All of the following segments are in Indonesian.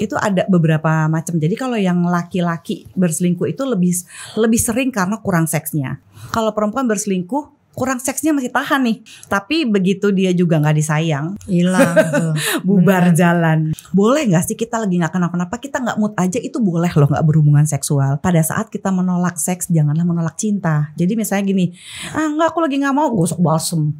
itu ada beberapa macam. Jadi kalau yang laki-laki berselingkuh itu lebih lebih sering karena kurang seksnya. Kalau perempuan berselingkuh kurang seksnya masih tahan nih. Tapi begitu dia juga nggak disayang, hilang, bubar Bener. jalan. Boleh nggak sih kita lagi nggak kenapa-napa kita nggak mood aja itu boleh loh nggak berhubungan seksual. Pada saat kita menolak seks janganlah menolak cinta. Jadi misalnya gini, ah nggak aku lagi nggak mau gosok balsem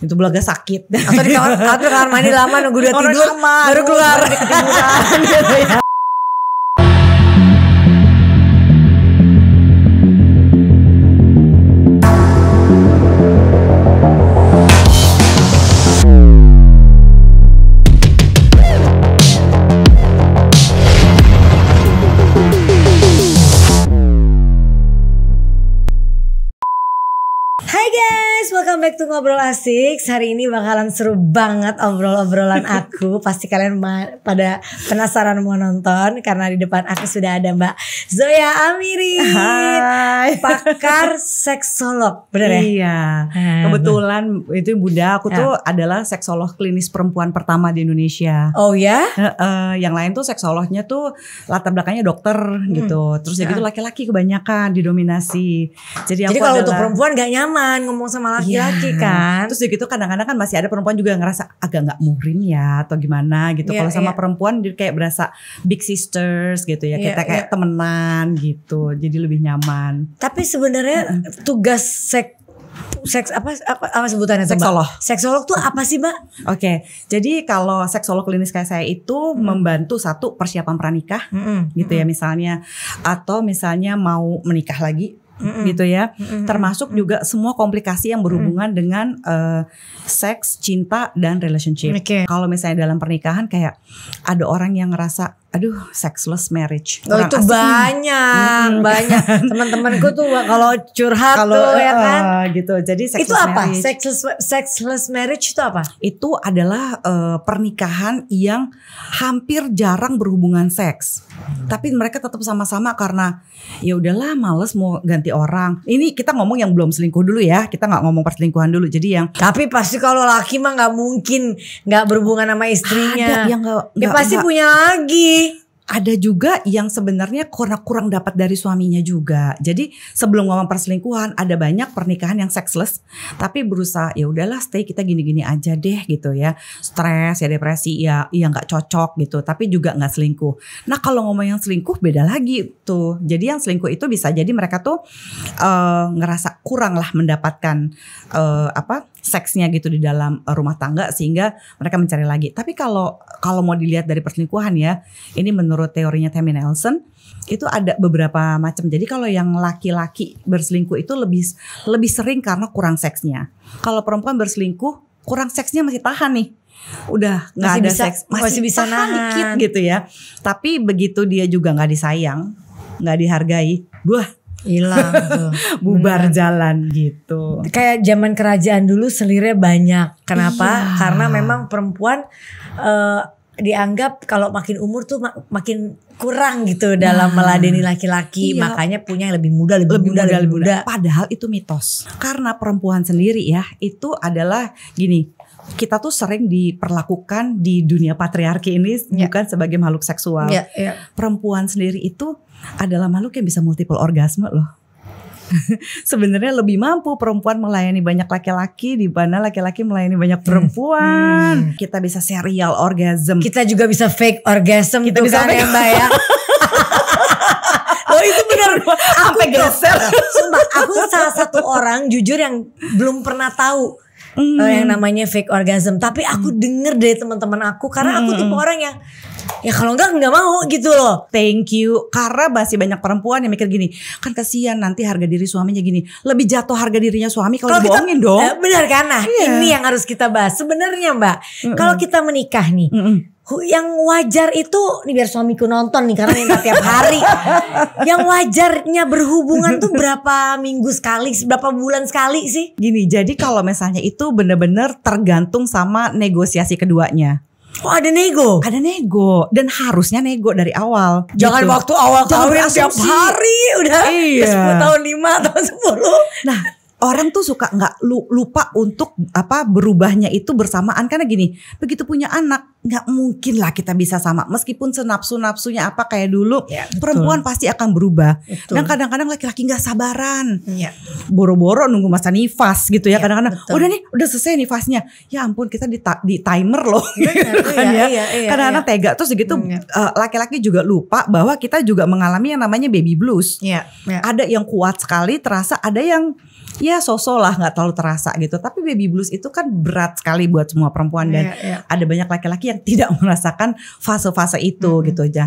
itu belaga sakit atau di kamar mandi lama nunggu dia tidur lama, baru keluar back to Ngobrol Asik. Hari ini bakalan seru banget obrol-obrolan aku. Pasti kalian pada penasaran mau nonton karena di depan aku sudah ada Mbak Zoya Amiri. Hai. Pakar seksolog, benar ya? Iya. Kebetulan itu Bunda aku tuh ya. adalah seksolog klinis perempuan pertama di Indonesia. Oh ya? Uh, yang lain tuh seksolognya tuh latar belakangnya dokter hmm. gitu. Terus ya itu ah. laki-laki kebanyakan didominasi. Jadi, Jadi kalau adalah, untuk perempuan gak nyaman ngomong sama laki-laki. Ya laki kan. Terus gitu kadang-kadang kan masih ada perempuan juga ngerasa agak nggak murim ya atau gimana gitu. Yeah, Kalau sama yeah. perempuan dia kayak berasa big sisters gitu ya. Yeah, kita kayak yeah. temenan gitu. Jadi lebih nyaman. Tapi sebenarnya uh -uh. tugas sek seks apa apa, apa sebutannya seksolog. Mbak? Seksolog tuh apa sih, Mbak? Oke. Okay. Jadi kalau seksolog klinis kayak saya itu hmm. membantu satu persiapan pranikah hmm. hmm. gitu ya hmm. misalnya atau misalnya mau menikah lagi mm gitu ya. mm Termasuk juga semua komplikasi yang berhubungan mm dengan uh, seks, cinta dan relationship. Okay. Kalau misalnya dalam pernikahan kayak ada orang yang ngerasa aduh sexless marriage. Oh Orang itu asing. banyak, hmm. banyak. Teman-temanku tuh kalau curhat kalo, tuh ya eh, kan. Eh, gitu. Jadi sexless Itu apa? Marriage. Sexless sexless marriage itu apa? Itu adalah uh, pernikahan yang hampir jarang berhubungan seks. Hmm. Tapi mereka tetap sama-sama karena ya udahlah males mau ganti orang. Ini kita ngomong yang belum selingkuh dulu ya. Kita nggak ngomong perselingkuhan dulu. Jadi yang Tapi pasti kalau laki mah nggak mungkin nggak berhubungan sama istrinya. Ada yang gak, ya pasti gak, punya lagi ada juga yang sebenarnya kurang kurang dapat dari suaminya juga. Jadi sebelum ngomong perselingkuhan ada banyak pernikahan yang sexless tapi berusaha ya udahlah stay kita gini-gini aja deh gitu ya. Stres ya depresi ya ya nggak cocok gitu tapi juga nggak selingkuh. Nah kalau ngomong yang selingkuh beda lagi tuh. Jadi yang selingkuh itu bisa jadi mereka tuh uh, ngerasa kurang lah mendapatkan uh, apa seksnya gitu di dalam eh, rumah tangga sehingga mereka mencari lagi. Tapi kalau kalau mau dilihat dari perselingkuhan ya, ini menurut teorinya Tammy Nelson itu ada beberapa macam. Jadi kalau yang laki-laki berselingkuh itu lebih lebih sering karena kurang seksnya. Kalau perempuan berselingkuh kurang seksnya masih tahan nih udah nggak ada bisa, seks masih, masih bisa nahan dikit gitu ya tapi begitu dia juga nggak disayang nggak dihargai buah hilang bubar Bener. jalan gitu kayak zaman kerajaan dulu selirnya banyak kenapa iya. karena memang perempuan uh, dianggap kalau makin umur tuh mak makin kurang gitu nah, dalam meladeni laki-laki iya. makanya punya yang lebih muda lebih, lebih muda, muda lebih muda. muda padahal itu mitos karena perempuan sendiri ya itu adalah gini kita tuh sering diperlakukan di dunia patriarki ini yeah. bukan sebagai makhluk seksual yeah, yeah. perempuan sendiri itu adalah makhluk yang bisa multiple orgasme loh. Sebenarnya lebih mampu perempuan melayani banyak laki-laki di mana laki-laki melayani banyak perempuan. Hmm. Kita bisa serial orgasm. Kita juga bisa fake orgasm. Kita bisa kan ya, fake. mbak ya. Loh itu benar Sampai geser Sumpah aku salah satu orang jujur yang belum pernah tahu mm. uh, yang hmm. namanya fake orgasm. Tapi aku mm. denger dari teman-teman aku karena mm. aku tipe hmm. orang yang ya kalau enggak nggak mau gitu loh. Thank you. Karena masih banyak perempuan yang mikir gini, kan kasihan nanti harga diri suaminya gini. Lebih jatuh harga dirinya suami kalau dibohongin kita, dong. Eh, benar kan? Nah, yeah. ini yang harus kita bahas sebenarnya, Mbak. Mm Kalau kita menikah nih, mm yang wajar itu nih biar suamiku nonton nih karena minta tiap hari. yang wajarnya berhubungan tuh berapa minggu sekali, berapa bulan sekali sih? Gini, jadi kalau misalnya itu bener-bener tergantung sama negosiasi keduanya. Oh ada nego? Ada nego dan harusnya nego dari awal. Gitu. Jangan gitu. waktu awal kawin setiap hari udah iya. 10 tahun 5 tahun 10. Nah orang tuh suka nggak lupa untuk apa berubahnya itu bersamaan karena gini begitu punya anak nggak mungkin lah kita bisa sama meskipun senapsu napsunya apa kayak dulu ya, perempuan pasti akan berubah betul. dan kadang-kadang laki-laki nggak sabaran ya. boro-boro nunggu masa nifas gitu ya, ya kadang-kadang ya, udah nih udah selesai nifasnya ya ampun kita di, di timer loh Benar, iya, gitu kan iya, ya iya, iya, kadang-kadang iya. tega terus gitu iya. eh, laki-laki juga lupa bahwa kita juga mengalami yang namanya baby blues ya, ya. ada yang kuat sekali terasa ada yang ya sosok lah nggak terlalu terasa gitu. Tapi baby blues itu kan berat sekali buat semua perempuan dan yeah, yeah. ada banyak laki-laki yang tidak merasakan fase-fase itu mm -hmm. gitu aja.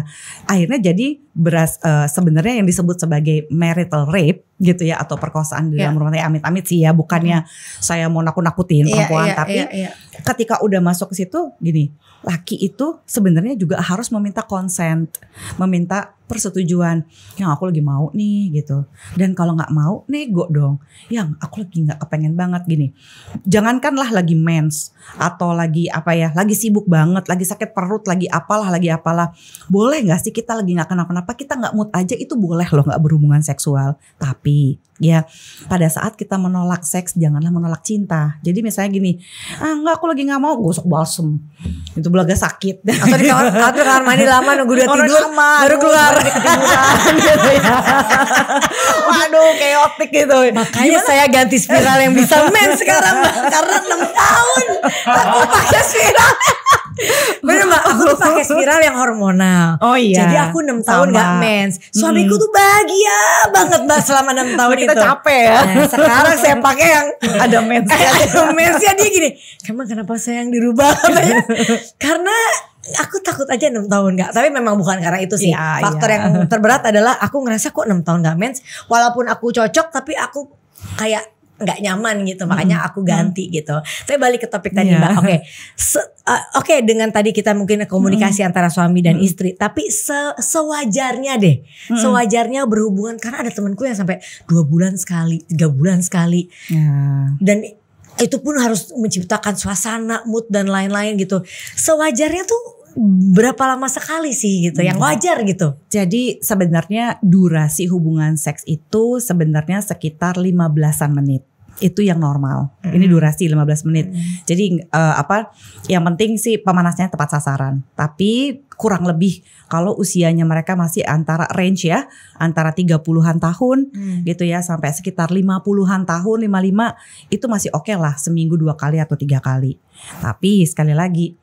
Akhirnya jadi beras uh, sebenarnya yang disebut sebagai marital rape gitu ya atau perkosaan di iya. dalam rumah tangga amit-amit sih ya bukannya mm -hmm. saya mau nakut-nakutin iya, perempuan yeah, tapi yeah, yeah ketika udah masuk ke situ gini, laki itu sebenarnya juga harus meminta konsen meminta persetujuan. Yang aku lagi mau nih gitu. Dan kalau nggak mau nego dong. Yang aku lagi nggak kepengen banget gini. Jangankanlah lagi mens atau lagi apa ya, lagi sibuk banget, lagi sakit perut, lagi apalah, lagi apalah. Boleh nggak sih kita lagi nggak kenapa-napa, kita nggak mood aja itu boleh loh nggak berhubungan seksual. Tapi ya pada saat kita menolak seks janganlah menolak cinta jadi misalnya gini ah nggak aku lagi nggak mau gosok balsam itu belaga sakit atau di kamar atau kamar mandi lama nunggu dia tidur lama, baru keluar gitu ya waduh keotik gitu makanya Gimana? saya ganti spiral yang bisa men sekarang karena 6 tahun aku pakai spiral Bener mbak, aku tuh pakai spiral yang hormonal. Oh iya. Jadi aku 6 tahun Sama. gak mens. Suamiku hmm. tuh bahagia banget mbak selama 6 tahun kita itu. Kita capek ya. Nah, sekarang saya pakai yang ada mens. ada mensnya dia gini. Kamu kenapa saya yang dirubah? Karena aku takut aja enam tahun gak. tapi memang bukan karena itu sih ya, faktor ya. yang terberat adalah aku ngerasa kok enam tahun gak mens walaupun aku cocok tapi aku kayak nggak nyaman gitu makanya aku ganti hmm. gitu tapi balik ke topik tadi yeah. mbak oke okay. so, uh, oke okay, dengan tadi kita mungkin komunikasi hmm. antara suami dan hmm. istri tapi se, sewajarnya deh hmm. sewajarnya berhubungan karena ada temanku yang sampai dua bulan sekali tiga bulan sekali Hmm. dan itu pun harus menciptakan suasana mood dan lain-lain gitu sewajarnya tuh berapa lama sekali sih gitu yang wajar gitu. Jadi sebenarnya durasi hubungan seks itu sebenarnya sekitar 15-an menit itu yang normal. Mm. Ini durasi 15 menit. Mm. Jadi uh, apa yang penting sih pemanasnya tepat sasaran. Tapi kurang lebih kalau usianya mereka masih antara range ya, antara 30-an tahun mm. gitu ya sampai sekitar 50-an tahun, 55 itu masih oke okay lah seminggu dua kali atau tiga kali. Tapi sekali lagi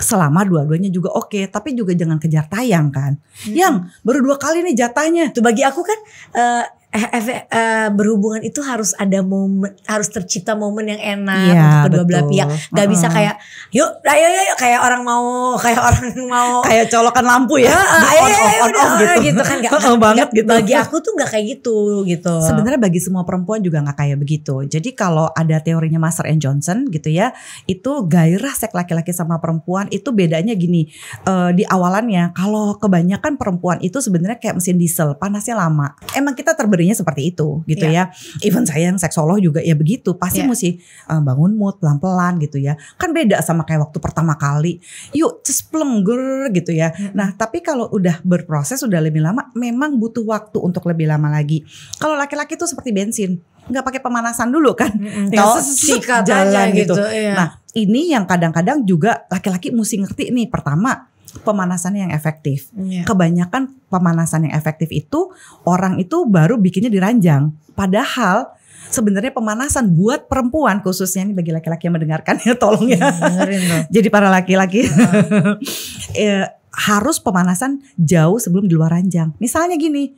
selama dua-duanya juga oke okay, tapi juga jangan kejar tayang kan hmm. yang baru dua kali nih jatahnya tuh bagi aku kan uh, Eh, efek uh, berhubungan itu harus ada momen harus tercipta momen yang enak ya, untuk kedua belah pihak nggak uh. bisa kayak yuk ayo ayo kayak orang mau kayak orang mau kayak colokan lampu ya ayo, ayo, ayo, gitu. gitu kan gak, gak kan, banget gitu bagi aku tuh nggak kayak gitu gitu sebenarnya bagi semua perempuan juga nggak kayak begitu jadi kalau ada teorinya Master and Johnson gitu ya itu gairah seks laki-laki sama perempuan itu bedanya gini uh, di awalannya kalau kebanyakan perempuan itu sebenarnya kayak mesin diesel panasnya lama emang kita terberi seperti itu gitu yeah. ya. Even saya yang seksolog juga ya begitu. Pasti yeah. mesti uh, bangun mood pelan-pelan gitu ya. Kan beda sama kayak waktu pertama kali. Yuk cespleng gitu ya. Hmm. Nah tapi kalau udah berproses udah lebih lama memang butuh waktu untuk lebih lama lagi. Kalau laki-laki tuh seperti bensin nggak pakai pemanasan dulu kan mm-hmm. Tau, sikat jalan gitu, gitu iya. nah ini yang kadang-kadang juga laki-laki mesti ngerti nih pertama pemanasan yang efektif. Yeah. Kebanyakan pemanasan yang efektif itu orang itu baru bikinnya diranjang. Padahal sebenarnya pemanasan buat perempuan khususnya ini bagi laki-laki yang mendengarkan ya tolong ya. Iya, Jadi para laki-laki uh. harus pemanasan jauh sebelum di luar ranjang. Misalnya gini,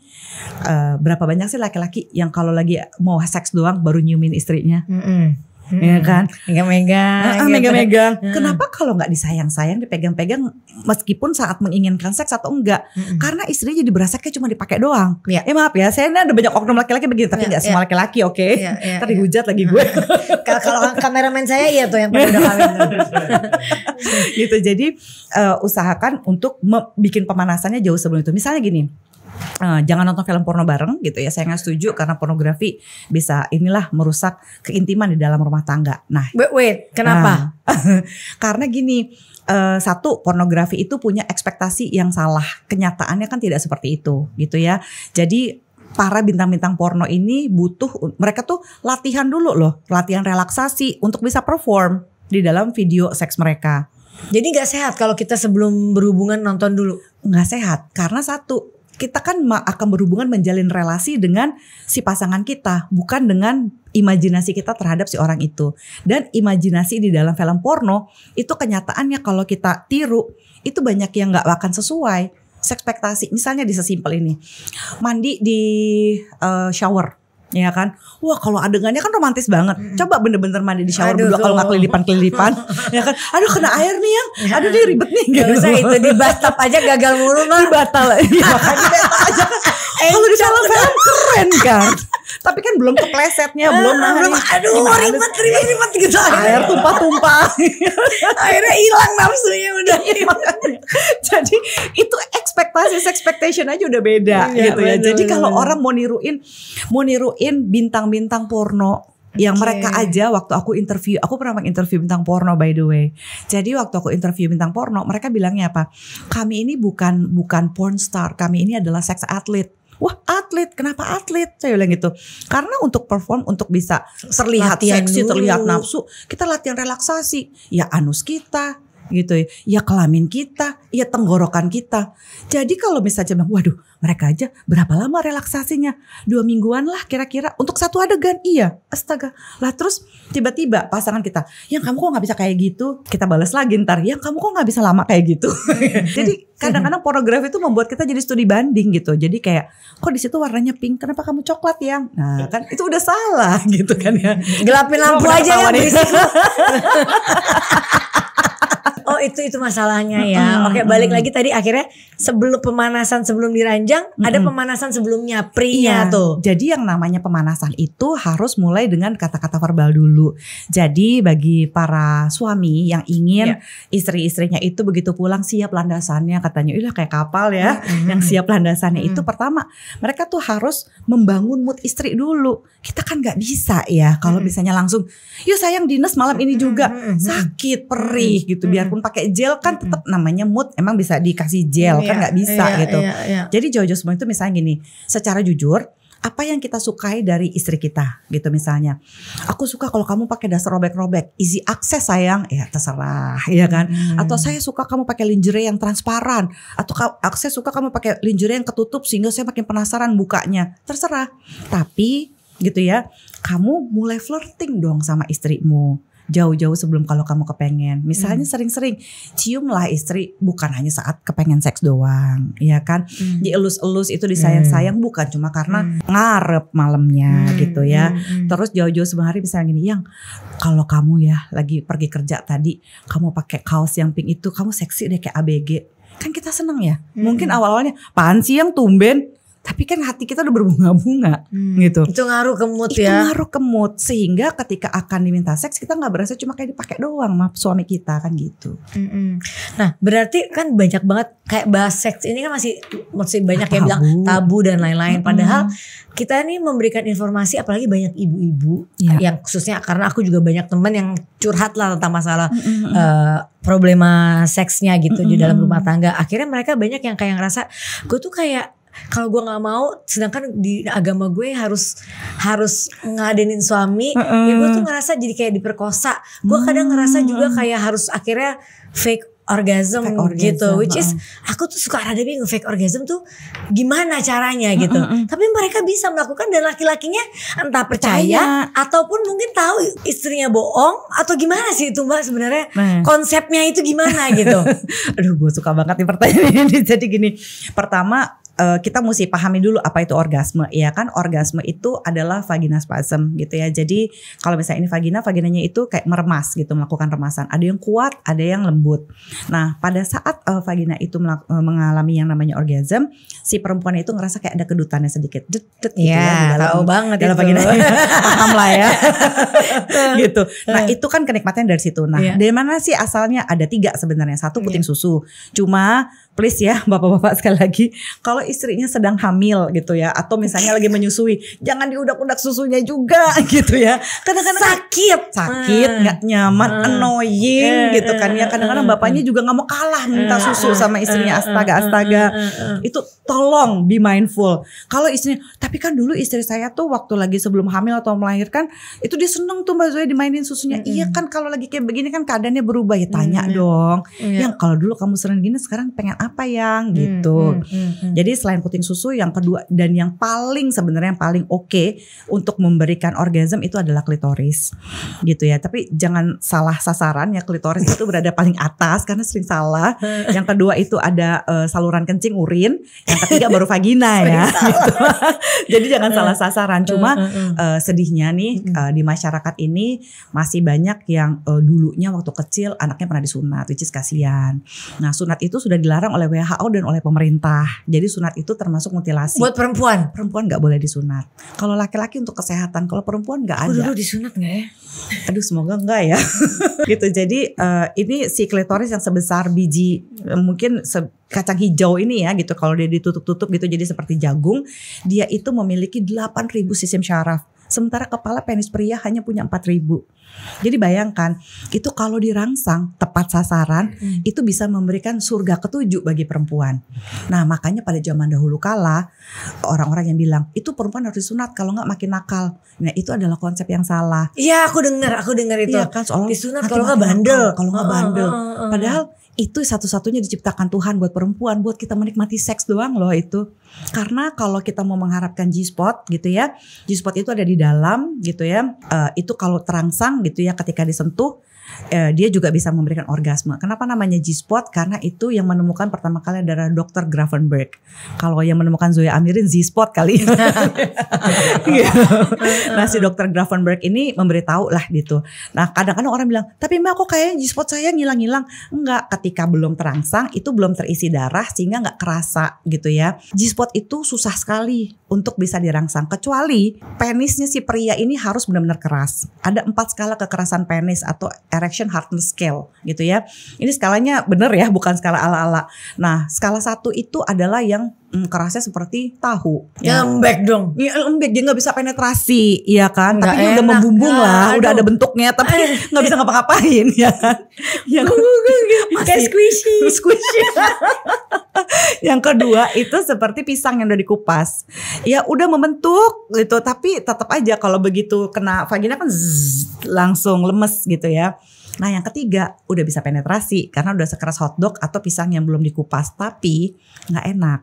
uh, berapa banyak sih laki-laki yang kalau lagi mau seks doang baru nyumin istrinya? Mm -mm hmm. ya kan megang-megang ah, gitu. Kan. megang hmm. kenapa kalau nggak disayang-sayang dipegang-pegang meskipun saat menginginkan seks atau enggak hmm. karena istrinya jadi berasa kayak cuma dipakai doang ya. ya maaf ya saya ini ada banyak oknum laki-laki begini tapi ya, nggak ya, semua laki-laki oke okay? ya, ya, tadi ya. hujat lagi hmm. gue kalau kameramen saya iya tuh yang pada udah gitu jadi uh, usahakan untuk bikin pemanasannya jauh sebelum itu misalnya gini Uh, jangan nonton film porno bareng gitu ya. Saya nggak setuju karena pornografi bisa inilah merusak keintiman di dalam rumah tangga. Nah, wait, wait kenapa? uh, karena gini, uh, satu pornografi itu punya ekspektasi yang salah. Kenyataannya kan tidak seperti itu gitu ya. Jadi para bintang-bintang porno ini butuh mereka tuh latihan dulu loh, latihan relaksasi untuk bisa perform di dalam video seks mereka. Jadi nggak sehat kalau kita sebelum berhubungan nonton dulu. Nggak sehat karena satu kita kan akan berhubungan menjalin relasi dengan si pasangan kita, bukan dengan imajinasi kita terhadap si orang itu. Dan imajinasi di dalam film porno itu kenyataannya kalau kita tiru itu banyak yang nggak akan sesuai ekspektasi. Misalnya di sesimpel ini, mandi di uh, shower Iya kan? Wah kalau adegannya kan romantis banget. Coba bener-bener mandi di shower dulu berdua kalau nggak kelilipan-kelilipan. ya kan? Aduh kena air nih yang. Ya. Aduh dia ribet nih. Gak ya gitu. usah itu di bathtub aja gagal mulu mah. Di batal. makanya aja kalau di film-film keren kan tapi kan belum keplesetnya eh, belum nah, belum aduh ribet, ribet ribet ribet gitu air tumpah tumpah akhirnya hilang nafsunya udah iya, jadi itu ekspektasi expectation aja udah beda iya, gitu ya bener, jadi kalau orang mau niruin mau niruin bintang-bintang porno yang okay. mereka aja waktu aku interview, aku pernah interview bintang porno by the way. Jadi waktu aku interview bintang porno, mereka bilangnya apa? Kami ini bukan bukan porn star, kami ini adalah seks atlet wah atlet kenapa atlet saya bilang gitu karena untuk perform untuk bisa terlihat latihan seksi dulu. terlihat nafsu kita latihan relaksasi ya anus kita gitu ya. Ya kelamin kita, ya tenggorokan kita. Jadi kalau misalnya bilang, waduh mereka aja berapa lama relaksasinya? Dua mingguan lah kira-kira untuk satu adegan. Iya, astaga. Lah terus tiba-tiba pasangan kita, yang kamu kok gak bisa kayak gitu? Kita balas lagi ntar, yang kamu kok gak bisa lama kayak gitu? Jadi kadang-kadang pornografi itu membuat kita jadi studi banding gitu. Jadi kayak kok di situ warnanya pink, kenapa kamu coklat yang? Nah, kan itu udah salah gitu kan ya. Gelapin lampu aja ya. Oh, itu itu masalahnya ya. Mm. Oke balik lagi tadi akhirnya sebelum pemanasan sebelum diranjang mm. ada pemanasan sebelumnya pria iya. tuh. Jadi yang namanya pemanasan itu harus mulai dengan kata-kata verbal dulu. Jadi bagi para suami yang ingin yeah. istri-istrinya itu begitu pulang siap landasannya katanya, ilah kayak kapal ya mm. yang siap landasannya mm. itu pertama mereka tuh harus membangun mood istri dulu. Kita kan nggak bisa ya kalau mm. misalnya langsung, yuk sayang dinas malam ini juga sakit perih gitu biarpun pakai gel kan tetap namanya mood emang bisa dikasih gel iya, kan nggak iya, bisa iya, gitu. Jadi Jojo jauh semua itu misalnya gini, secara jujur apa yang kita sukai dari istri kita gitu misalnya aku suka kalau kamu pakai dasar robek-robek easy access sayang ya terserah ya kan hmm. atau saya suka kamu pakai lingerie yang transparan atau akses suka kamu pakai lingerie yang ketutup sehingga saya makin penasaran bukanya terserah tapi gitu ya kamu mulai flirting dong sama istrimu jauh-jauh sebelum kalau kamu kepengen. Misalnya hmm. sering-sering ciumlah istri bukan hanya saat kepengen seks doang, ya kan? Hmm. Dielus-elus itu disayang-sayang hmm. bukan cuma karena hmm. ngarep malamnya hmm. gitu ya. Hmm. hmm. Terus jauh-jauh sebelum hari misalnya gini, yang kalau kamu ya lagi pergi kerja tadi, kamu pakai kaos yang pink itu, kamu seksi deh kayak ABG kan kita seneng ya. Hmm. Mungkin awal-awalnya, pansi yang tumben tapi kan hati kita udah berbunga-bunga hmm. gitu. Itu ngaruh ke mood itu ya. Itu ngaruh ke mood sehingga ketika akan diminta seks kita nggak berasa cuma kayak dipakai doang sama suami kita kan gitu. Mm -mm. Nah berarti kan banyak banget kayak bahas seks ini kan masih masih banyak yang bilang tabu dan lain-lain. Hmm. Padahal kita ini memberikan informasi apalagi banyak ibu-ibu ya. yang khususnya karena aku juga banyak teman yang curhat lah tentang masalah mm problema seksnya gitu mm hmm di dalam rumah tangga. Akhirnya mereka banyak yang kayak ngerasa gue tuh kayak kalau gue nggak mau sedangkan di agama gue harus harus ngadenin suami uh -uh. ya gue tuh ngerasa jadi kayak diperkosa gue kadang ngerasa juga mm. kayak harus akhirnya fake orgasm, fake orgasm gitu which is aku tuh suka rada bingung fake orgasm tuh gimana caranya gitu uh-uh. tapi mereka bisa melakukan dan laki-lakinya entah percaya Caya. ataupun mungkin tahu istrinya bohong atau gimana sih itu mbak sebenarnya nah. konsepnya itu gimana gitu aduh gue suka banget nih pertanyaan ini jadi gini pertama uh, kita mesti pahami dulu apa itu orgasme ya kan orgasme itu adalah vagina spasm gitu ya jadi kalau misalnya ini vagina vaginanya itu kayak meremas gitu melakukan remasan ada yang kuat ada yang lembut nah pada saat uh, vagina itu eh, mengalami yang namanya orgasm si perempuan itu ngerasa kayak ada kedutannya sedikit det, det, gitu iya, ya, ya dalam, tahu banget dalam itu. vagina paham lah ya gitu nah, nah itu kan kenikmatannya dari situ nah ya. dari mana sih asalnya ada tiga sebenarnya satu iya. puting ya. susu cuma please ya bapak-bapak sekali lagi kalau istrinya sedang hamil gitu ya atau misalnya lagi menyusui jangan diudak-udak susunya juga gitu ya kadang-kadang kan sakit sakit ah. nggak hmm. nyaman hmm. annoying hmm. gitu kan ya eh, eh, kadang-kadang bapaknya juga nggak mau kalah minta susu sama istrinya astaga astaga itu tolong be mindful kalau istri tapi kan dulu istri saya tuh waktu lagi sebelum hamil atau melahirkan itu dia seneng tuh mbak Zoe dimainin susunya iya kan kalau lagi kayak begini kan keadaannya berubah ya tanya dong iya. yang kalau dulu kamu sering gini sekarang pengen apa yang hmm, gitu. Hmm, hmm, hmm, Jadi selain puting susu yang kedua dan yang paling sebenarnya yang paling oke okay untuk memberikan orgasme itu adalah klitoris. Gitu ya. Tapi jangan salah sasaran ya klitoris itu berada paling atas karena sering salah. Yang kedua itu ada uh, saluran kencing urin, yang ketiga baru vagina ya. gitu. Jadi jangan salah sasaran. Cuma uh, sedihnya nih uh, di masyarakat ini masih banyak yang uh, dulunya waktu kecil anaknya pernah disunat which is kasihan. Nah, sunat itu sudah dilarang oleh WHO dan oleh pemerintah. Jadi sunat itu termasuk mutilasi. Buat perempuan, perempuan nggak boleh disunat. Kalau laki-laki untuk kesehatan, kalau perempuan nggak ada. dulu disunat nggak ya? Aduh semoga enggak ya. gitu. Jadi uh, ini si klitoris yang sebesar biji eh, mungkin se kacang hijau ini ya gitu kalau dia ditutup-tutup gitu jadi seperti jagung, dia itu memiliki 8000 sistem syaraf. Sementara kepala penis pria hanya punya ribu, Jadi bayangkan, itu kalau dirangsang tepat sasaran, hmm. itu bisa memberikan surga ketujuh bagi perempuan. Nah makanya pada zaman dahulu kala, orang-orang yang bilang, itu perempuan harus disunat, kalau nggak makin nakal. Nah itu adalah konsep yang salah. Iya aku dengar, aku dengar iya itu. Iya kan, soal disunat kalau nggak bandel. Kalau nggak bandel. Padahal itu satu-satunya diciptakan Tuhan buat perempuan, buat kita menikmati seks doang loh itu. Karena kalau kita mau mengharapkan G-spot gitu ya, G-spot itu ada di dalam gitu ya. Uh, itu kalau terangsang gitu ya ketika disentuh eh, dia juga bisa memberikan orgasme. Kenapa namanya G-spot? Karena itu yang menemukan pertama kali adalah Dr. Grafenberg. Kalau yang menemukan Zoya Amirin G-spot kali. Iya. nah si Dr. Grafenberg ini memberitahu lah gitu. Nah kadang-kadang orang bilang, tapi mbak kok kayaknya G-spot saya ngilang-ngilang. Enggak, ketika belum terangsang itu belum terisi darah sehingga nggak kerasa gitu ya. G-spot itu susah sekali untuk bisa dirangsang. Kecuali penisnya si pria ini harus benar-benar keras. Ada empat skala kekerasan penis atau Correction Hardness Scale gitu ya. Ini skalanya bener ya, bukan skala ala-ala. Nah, skala satu itu adalah yang mm, kerasnya seperti tahu. Ya, lembek dong. Ya, lembek dia nggak bisa penetrasi, ya kan? Nggak tapi enak, udah membumbung lah, aduh. udah ada bentuknya, tapi eh. nggak bisa ngapa-ngapain, ya kan? Yang gitu. kayak squishy, squishy. yang kedua itu seperti pisang yang udah dikupas. Ya udah membentuk gitu, tapi tetap aja kalau begitu kena vagina kan zzz, langsung lemes gitu ya. Nah yang ketiga udah bisa penetrasi karena udah sekeras hotdog atau pisang yang belum dikupas tapi nggak enak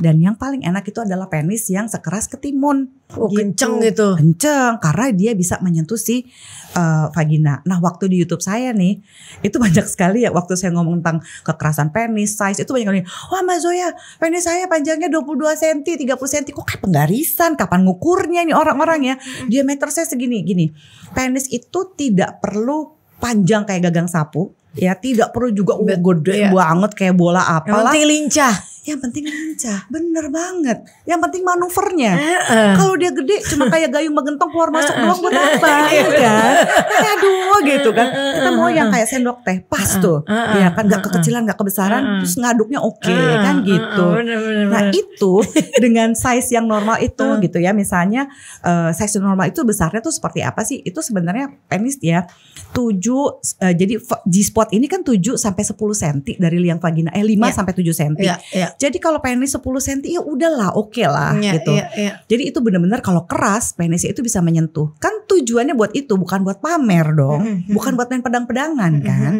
dan yang paling enak itu adalah penis yang sekeras ketimun. Oh, gitu. kenceng gitu. Kenceng karena dia bisa menyentuh si uh, vagina. Nah, waktu di YouTube saya nih, itu banyak sekali ya waktu saya ngomong tentang kekerasan penis, size itu banyak yang "Wah, Mbak Zoya, penis saya panjangnya 22 cm, 30 cm. Kok kayak penggarisan? Kapan ngukurnya nih orang-orang ya? Diameter saya segini, gini. Penis itu tidak perlu panjang kayak gagang sapu ya tidak perlu juga uh, gede yeah. banget kayak bola apa penting lincah yang penting lincah bener banget yang penting manuvernya uh-uh. kalau dia gede cuma kayak gayung menggentong keluar masuk uh-uh. doang buat apa ya kan kayak dua gitu kan kita mau yang kayak sendok teh pas tuh uh-uh. ya kan nggak kekecilan nggak kebesaran uh-uh. terus ngaduknya oke okay, uh-uh. kan gitu uh-uh. bener, bener, nah itu dengan size yang normal itu uh-uh. gitu ya misalnya uh, size yang normal itu besarnya tuh seperti apa sih itu sebenarnya penis ya 7 uh, eh, jadi G spot ini kan 7 sampai 10 cm dari liang vagina eh 5 yeah. sampai 7 cm yeah, yeah jadi kalau penis 10 cm ya udahlah, oke okay lah yeah, gitu. Yeah, yeah. Jadi itu benar-benar kalau keras penisnya itu bisa menyentuh. Kan tujuannya buat itu bukan buat pamer dong, mm-hmm, mm-hmm. bukan buat main pedang-pedangan mm-hmm, kan.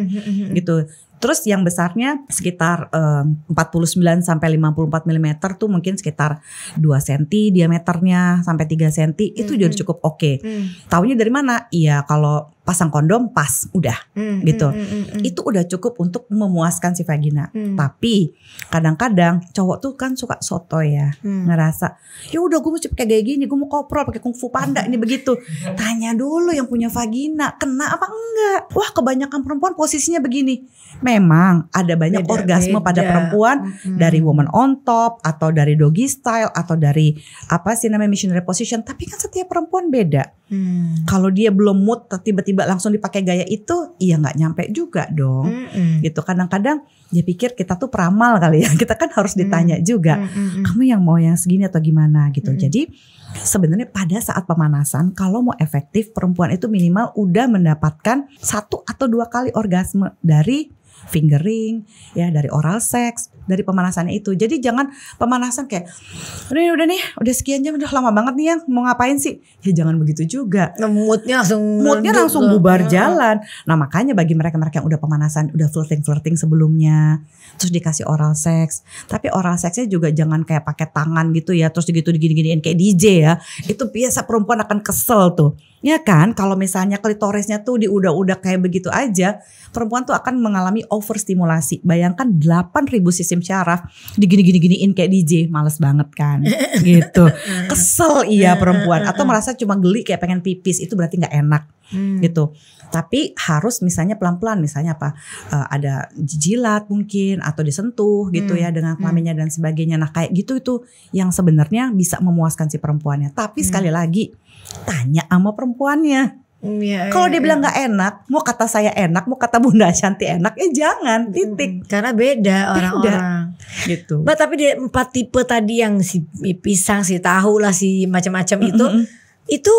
gitu. Terus yang besarnya sekitar eh, um, 49 sampai 54 mm tuh mungkin sekitar 2 cm diameternya sampai 3 cm itu mm -hmm. juga cukup oke. Okay. Mm. Tahunya dari mana? Iya kalau pasang kondom pas udah hmm, gitu hmm hmm, hmm, hmm, itu udah cukup untuk memuaskan si vagina hmm. tapi kadang-kadang cowok tuh kan suka soto ya hmm. ngerasa ya udah gue mesti pakai kayak gini gue mau koprol pakai kungfu panda ini begitu tanya dulu yang punya vagina kena apa enggak wah kebanyakan perempuan posisinya begini memang ada banyak beda, orgasme beda. pada perempuan hmm. dari woman on top atau dari doggy style atau dari apa sih namanya missionary position tapi kan setiap perempuan beda Hmm. Kalau dia belum mood tiba-tiba langsung dipakai gaya itu, iya nggak nyampe juga dong. Hmm. Gitu. Kadang-kadang dia pikir kita tuh peramal kali ya. Kita kan harus ditanya hmm. juga, hmm. kamu yang mau yang segini atau gimana gitu. Hmm. Jadi sebenarnya pada saat pemanasan kalau mau efektif perempuan itu minimal udah mendapatkan satu atau dua kali orgasme dari fingering ya dari oral seks dari pemanasannya itu. Jadi jangan pemanasan kayak udah nih, ya udah nih, udah sekian jam udah lama banget nih yang mau ngapain sih? Ya jangan begitu juga. Nah, moodnya langsung moodnya langsung bubar iya. jalan. Nah makanya bagi mereka-mereka yang udah pemanasan, udah flirting-flirting sebelumnya, terus dikasih oral seks. Tapi oral seksnya juga jangan kayak pakai tangan gitu ya, terus gitu digini-giniin kayak DJ ya. Itu biasa perempuan akan kesel tuh. Ya kan, kalau misalnya klitorisnya tuh di udah udah kayak begitu aja, perempuan tuh akan mengalami overstimulasi. Bayangkan 8000 cc Sim Syaraf digini-gini-giniin kayak DJ, males banget kan. gitu. Iya. Kesel iya, iya. perempuan iya. atau merasa cuma geli kayak pengen pipis itu berarti nggak enak. Hmm. gitu tapi harus misalnya pelan-pelan misalnya apa uh, ada jilat mungkin atau disentuh gitu ya hmm. ya dengan hmm. kelaminnya hmm. dan sebagainya nah kayak gitu itu yang sebenarnya bisa memuaskan si perempuannya tapi hmm. sekali lagi tanya sama perempuannya Ya, Kalau dia iya, bilang iya. nggak ya. enak, mau kata saya enak, mau kata Bunda Shanti enak, ya jangan, titik. karena beda orang-orang gitu. Mbak tapi di empat tipe tadi yang si pisang, si tahu lah, si macam-macam mm -hmm. itu, itu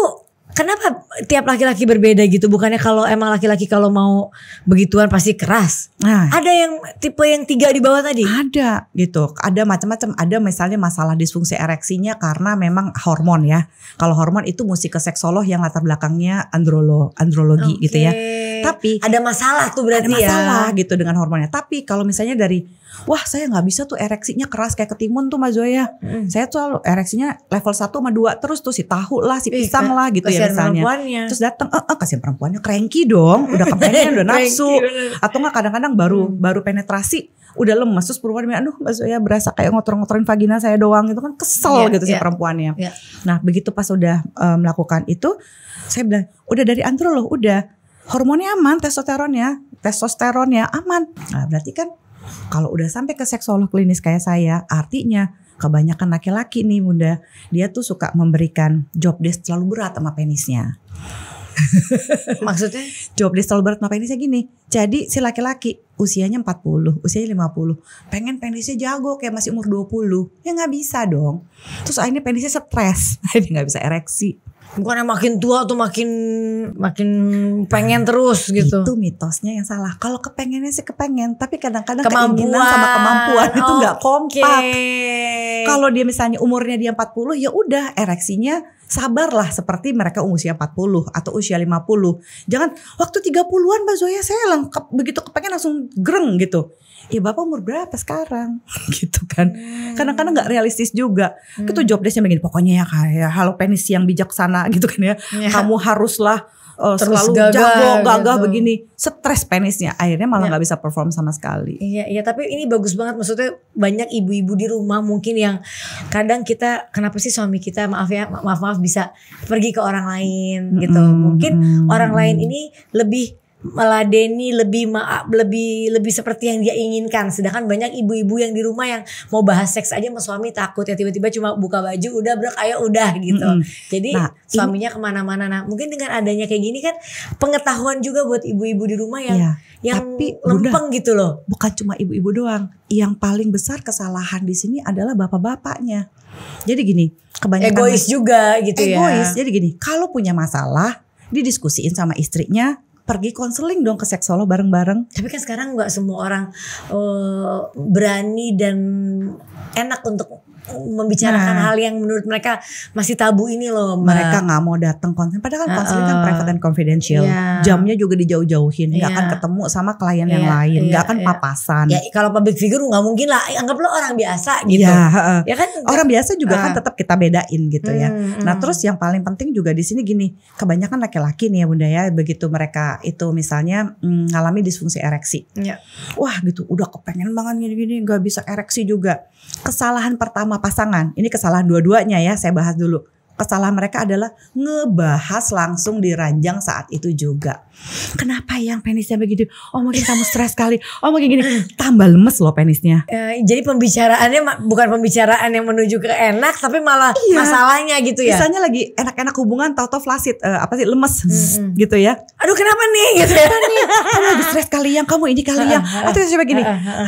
kenapa tiap laki-laki berbeda gitu? Bukannya kalau emang laki-laki kalau mau begituan pasti keras. Nah, ada yang tipe yang tiga di bawah tadi? Ada gitu. Ada macam-macam. Ada misalnya masalah disfungsi ereksinya karena memang hormon ya. Kalau hormon itu musik ke seksolog yang latar belakangnya androlo, andrologi okay. gitu ya. Tapi ada masalah tuh berarti ada masalah ya. gitu dengan hormonnya. Tapi kalau misalnya dari wah saya nggak bisa tuh ereksinya keras kayak ketimun tuh Mas Zoya. Hmm. Saya tuh selalu ereksinya level 1 sama 2 terus tuh si tahu lah, si pisang Ih, lah gitu ya misalnya. Terus datang, eh, eh kasihan perempuannya cranky dong, udah kepengen, udah nafsu. Atau nggak kadang-kadang baru hmm. baru penetrasi udah lemes terus perempuan bilang aduh mas Zoya berasa kayak ngotor-ngotorin vagina saya doang itu kan kesel yeah, gitu yeah. si iya. perempuannya. Yeah. Nah, begitu pas udah um, melakukan itu saya bilang udah dari antro loh, udah hormonnya aman, testosteronnya, testosteronnya aman. Nah, berarti kan kalau udah sampai ke seksolog klinis kayak saya, artinya kebanyakan laki-laki nih Bunda, dia tuh suka memberikan job desk terlalu berat sama penisnya. Maksudnya job desk terlalu berat sama penisnya gini. Jadi si laki-laki usianya 40, usianya 50. Pengen penisnya jago kayak masih umur 20. Ya nggak bisa dong. Terus akhirnya penisnya stres. Akhirnya nggak bisa ereksi bukannya makin tua tuh makin makin pengen nah, terus gitu. Itu mitosnya yang salah. Kalau kepengennya sih kepengen, tapi kadang-kadang keinginan sama kemampuan itu nggak okay. kompak. Kalau dia misalnya umurnya dia 40 ya udah ereksinya sabarlah seperti mereka usia 40 atau usia 50. Jangan waktu 30-an Mbak Zoya saya lengkap begitu kepengen langsung greng gitu ya bapak umur berapa sekarang gitu kan hmm. kadang-kadang nggak realistis juga hmm. itu job desknya begini pokoknya ya kayak ya, halo penis yang bijaksana gitu kan ya ya. kamu haruslah uh, Terus selalu gagal, jago gitu. gagah gitu. begini stres penisnya akhirnya malah ya. nggak ya. bisa perform sama sekali iya iya tapi ini bagus banget maksudnya banyak ibu-ibu di rumah mungkin yang kadang kita kenapa sih suami kita maaf ya maaf maaf bisa pergi ke orang lain gitu -hmm. mungkin orang lain ini lebih meladeni lebih maaf lebih lebih seperti yang dia inginkan sedangkan banyak ibu-ibu yang di rumah yang mau bahas seks aja sama suami takut ya tiba-tiba cuma buka baju udah berak ayo udah gitu mm -hmm. jadi nah, suaminya kemana-mana nah mungkin dengan adanya kayak gini kan pengetahuan juga buat ibu-ibu di rumah yang ya, yang tapi lempeng udah, gitu loh bukan cuma ibu-ibu doang yang paling besar kesalahan di sini adalah bapak-bapaknya jadi gini kebanyakan egois juga gitu egois, ya egois jadi gini kalau punya masalah didiskusiin sama istrinya pergi konseling dong ke seksolog bareng-bareng. Tapi kan sekarang nggak semua orang uh, berani dan enak untuk membicarakan nah. hal yang menurut mereka masih tabu ini loh Mbak. mereka nggak mau datang konsen padahal kan uh, kan private and confidential yeah. jamnya juga dijauh-jauhin nggak yeah. akan ketemu sama klien yeah, yang iya, lain iya, nggak yeah, akan yeah. papasan ya kalau public figure nggak mungkin lah eh, anggap lo orang biasa gitu yeah, iya, ya kan orang biasa juga uh. kan ah. tetap kita bedain gitu ya. hmm, ya nah terus yang paling penting juga di sini gini kebanyakan laki-laki nih ya bunda ya begitu mereka itu misalnya mengalami mm, disfungsi ereksi yeah. wah gitu udah kepengen banget gini-gini nggak bisa ereksi juga kesalahan pertama sama pasangan. Ini kesalahan dua-duanya ya, saya bahas dulu. Kesalahan mereka adalah ngebahas langsung di ranjang saat itu juga. Kenapa yang penisnya begitu? Oh mungkin kamu stres kali. Oh mungkin gini. Tambah lemes loh penisnya. Uh, jadi pembicaraannya bukan pembicaraan yang menuju ke enak, tapi malah iya. masalahnya gitu ya. Misalnya lagi enak-enak hubungan, tau-tau flasid, uh, eh, apa sih lemes mm-hmm. gitu ya. Aduh kenapa nih? Gitu ya. Kamu lagi stres kali yang kamu ini kali yang. Atau coba gini.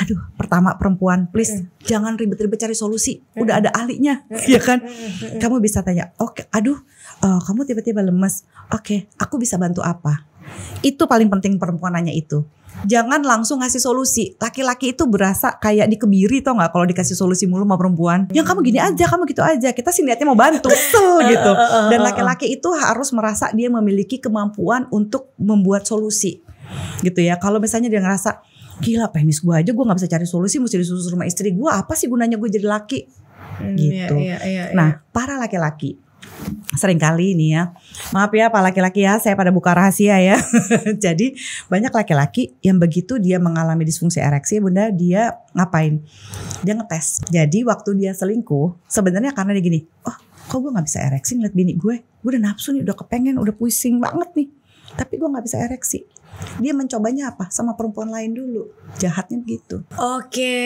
Aduh pertama perempuan, please mm. jangan ribet-ribet cari solusi. Mm. Udah ada ahlinya, ya kan? Mm, kamu bisa tanya. Oke, okay, aduh, uh, kamu tiba-tiba lemes. Oke, okay, aku bisa bantu apa? Itu paling penting perempuan nanya itu. Jangan langsung ngasih solusi. Laki-laki itu berasa kayak dikebiri tau nggak kalau dikasih solusi mulu sama perempuan. Ya kamu gini aja, kamu gitu aja. Kita sih niatnya mau bantu, Tuh, gitu. Eh, eh, eh, Dan laki-laki itu harus merasa dia memiliki kemampuan untuk membuat solusi, gitu ya. Kalau misalnya dia ngerasa gila penis gue aja gue nggak bisa cari solusi mesti disusul rumah istri gue apa sih gunanya gue jadi laki hmm, gitu iya, iya, iya, iya, nah para laki-laki sering kali ini ya. Maaf ya pak laki-laki ya, saya pada buka rahasia ya. Jadi banyak laki-laki yang begitu dia mengalami disfungsi ereksi, ya, Bunda, dia ngapain? Dia ngetes. Jadi waktu dia selingkuh, sebenarnya karena dia gini, oh kok gue gak bisa ereksi ngeliat bini gue? Gue udah nafsu nih, udah kepengen, udah pusing banget nih tapi gue nggak bisa ereksi dia mencobanya apa sama perempuan lain dulu jahatnya begitu oke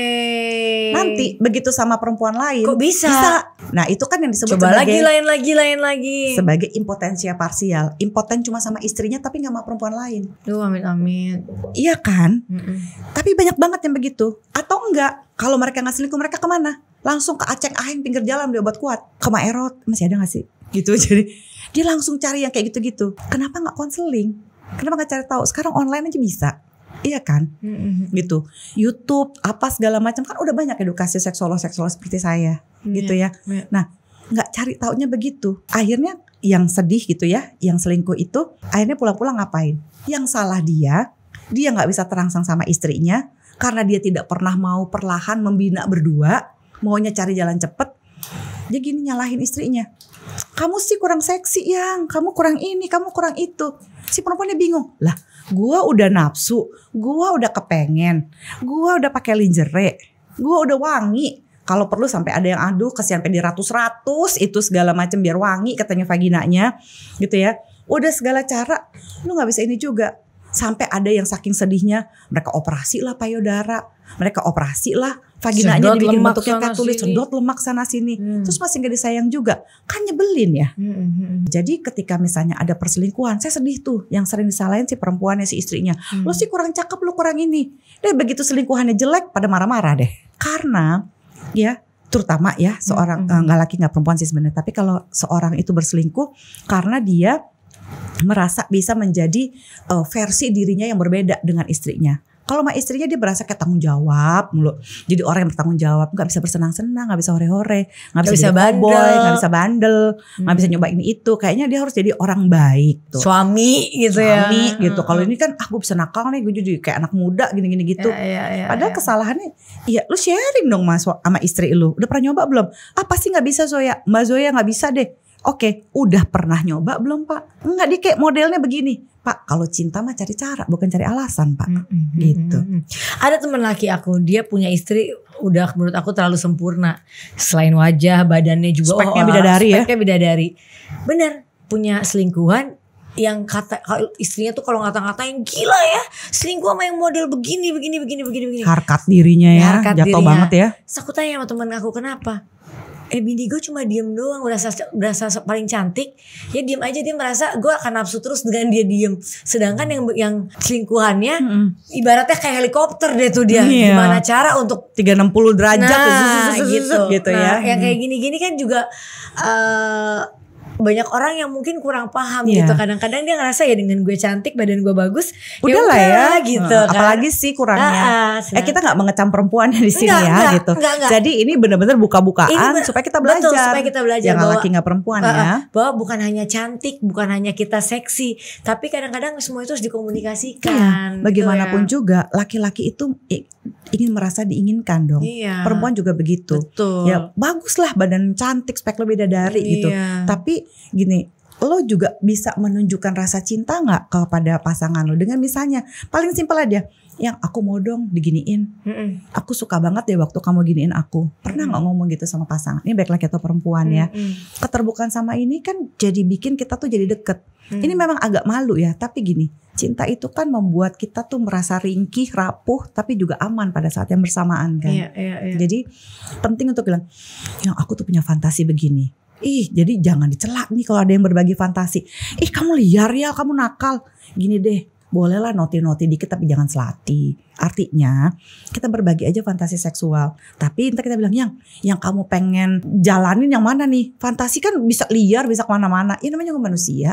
nanti begitu sama perempuan lain kok bisa, bisa. nah itu kan yang disebut coba sebagai, lagi lain lagi lain lagi sebagai impotensia parsial impoten cuma sama istrinya tapi nggak sama perempuan lain Duh amin amin iya kan mm -mm. tapi banyak banget yang begitu atau enggak kalau mereka nggak selingkuh mereka kemana langsung ke aceng aheng pinggir jalan beli obat kuat ke Erot masih ada nggak sih gitu jadi dia langsung cari yang kayak gitu-gitu kenapa nggak konseling kenapa nggak cari tahu sekarang online aja bisa Iya kan, gitu. YouTube apa segala macam kan udah banyak edukasi seksual seksual seperti saya, iya. gitu ya. Iya. Nah, nggak cari taunya begitu. Akhirnya yang sedih gitu ya, yang selingkuh itu, akhirnya pulang-pulang ngapain? Yang salah dia, dia nggak bisa terangsang sama istrinya karena dia tidak pernah mau perlahan membina berdua, maunya cari jalan cepet. Dia gini nyalahin istrinya kamu sih kurang seksi yang, kamu kurang ini, kamu kurang itu. Si perempuannya bingung, lah gua udah nafsu, gua udah kepengen, gua udah pakai lingerie, gua udah wangi. Kalau perlu sampai ada yang aduh kesian pedi ratus-ratus itu segala macam biar wangi katanya vaginanya gitu ya. Udah segala cara, lu nggak bisa ini juga sampai ada yang saking sedihnya mereka operasi lah payudara, mereka operasi lah vaginanya sedot dibikin bentuknya katulis, sedot lemak sana sini, hmm. terus masih gak disayang juga, kan nyebelin ya. Hmm, hmm, hmm, hmm. Jadi ketika misalnya ada perselingkuhan, saya sedih tuh, yang sering disalahin si perempuannya si istrinya, hmm. lo sih kurang cakep, lo kurang ini, deh begitu selingkuhannya jelek, pada marah-marah deh, karena ya terutama ya seorang eh, nggak -hmm. laki nggak perempuan sih sebenarnya tapi kalau seorang itu berselingkuh karena dia merasa bisa menjadi uh, versi dirinya yang berbeda dengan istrinya. Kalau sama istrinya dia berasa kayak tanggung jawab mulu. Jadi orang yang bertanggung jawab nggak bisa bersenang-senang, nggak bisa hore-hore, nggak bisa, bisa boy, nggak bisa bandel, nggak hmm. bisa nyoba ini itu. Kayaknya dia harus jadi orang baik tuh. Suami gitu Suami, ya. Suami gitu. Kalau hmm. ini kan ah gue bisa nakal nih, gue jadi kayak anak muda gini-gini gitu. Ya, ya, ya, Padahal ya. kesalahannya, iya lu sharing dong mas sama istri lu. Udah pernah nyoba belum? Ah sih nggak bisa Zoya, Mbak Zoya nggak bisa deh Oke, udah pernah nyoba belum Pak? Enggak, dia kayak modelnya begini. Pak, kalau cinta mah cari cara, bukan cari alasan Pak. Mm -hmm. Gitu. Ada teman laki aku, dia punya istri udah menurut aku terlalu sempurna. Selain wajah, badannya juga. Speknya oh, bidadari speknya ya? Speknya bidadari. Bener, punya selingkuhan, yang kata istrinya tuh kalau ngata-ngatain gila ya selingkuh sama yang model begini begini begini begini begini harkat dirinya ya, ya harkat jatuh dirinya. banget ya. Terus tanya sama temen aku kenapa? eh bini gue cuma diem doang berasa berasa paling cantik ya diem aja dia merasa gue akan nafsu terus dengan dia diem sedangkan yang yang selingkuhannya hmm. ibaratnya kayak helikopter deh tuh dia yeah. gimana cara untuk 360 derajat nah, gitu gitu, gitu nah, ya yang kayak hmm. gini-gini kan juga eh, banyak orang yang mungkin kurang paham yeah. gitu. Kadang-kadang dia ngerasa ya dengan gue cantik, badan gue bagus, ya udah lah ya, gitu. Hmm. Kan. Apalagi sih kurangnya. ah, eh kita nggak mengecam perempuan di sini enggak, ya enggak, gitu. Enggak, enggak. Jadi ini benar-benar buka-bukaan supaya kita belajar. Betul, supaya kita belajar Jangan laki nggak perempuan uh, ya. Bahwa bukan hanya cantik, bukan hanya kita seksi, tapi kadang-kadang semua itu harus dikomunikasikan. Iya, gitu bagaimanapun ya. juga laki-laki itu ingin merasa diinginkan dong. Iya. Perempuan juga begitu. Betul. Ya baguslah badan cantik, spek lebih dari iya. gitu. Tapi gini lo juga bisa menunjukkan rasa cinta nggak kepada pasangan lo dengan misalnya paling simpel aja yang aku mau dong diginiin mm -mm. aku suka banget deh waktu kamu giniin aku pernah nggak ngomong gitu sama pasangan ini baik laki atau perempuan ya keterbukaan sama ini kan jadi bikin kita tuh jadi deket mm. ini memang agak malu ya tapi gini cinta itu kan membuat kita tuh merasa ringkih rapuh tapi juga aman pada saat yang bersamaan kan yeah, yeah, yeah. jadi penting untuk bilang yang aku tuh punya fantasi begini Ih, jadi jangan dicelak nih kalau ada yang berbagi fantasi. Ih, kamu liar ya, kamu nakal. Gini deh, bolehlah noti-noti dikit tapi jangan selati. Artinya kita berbagi aja fantasi seksual. Tapi entah kita bilang yang yang kamu pengen jalanin yang mana nih? Fantasi kan bisa liar, bisa kemana-mana. Ini iya, namanya juga manusia.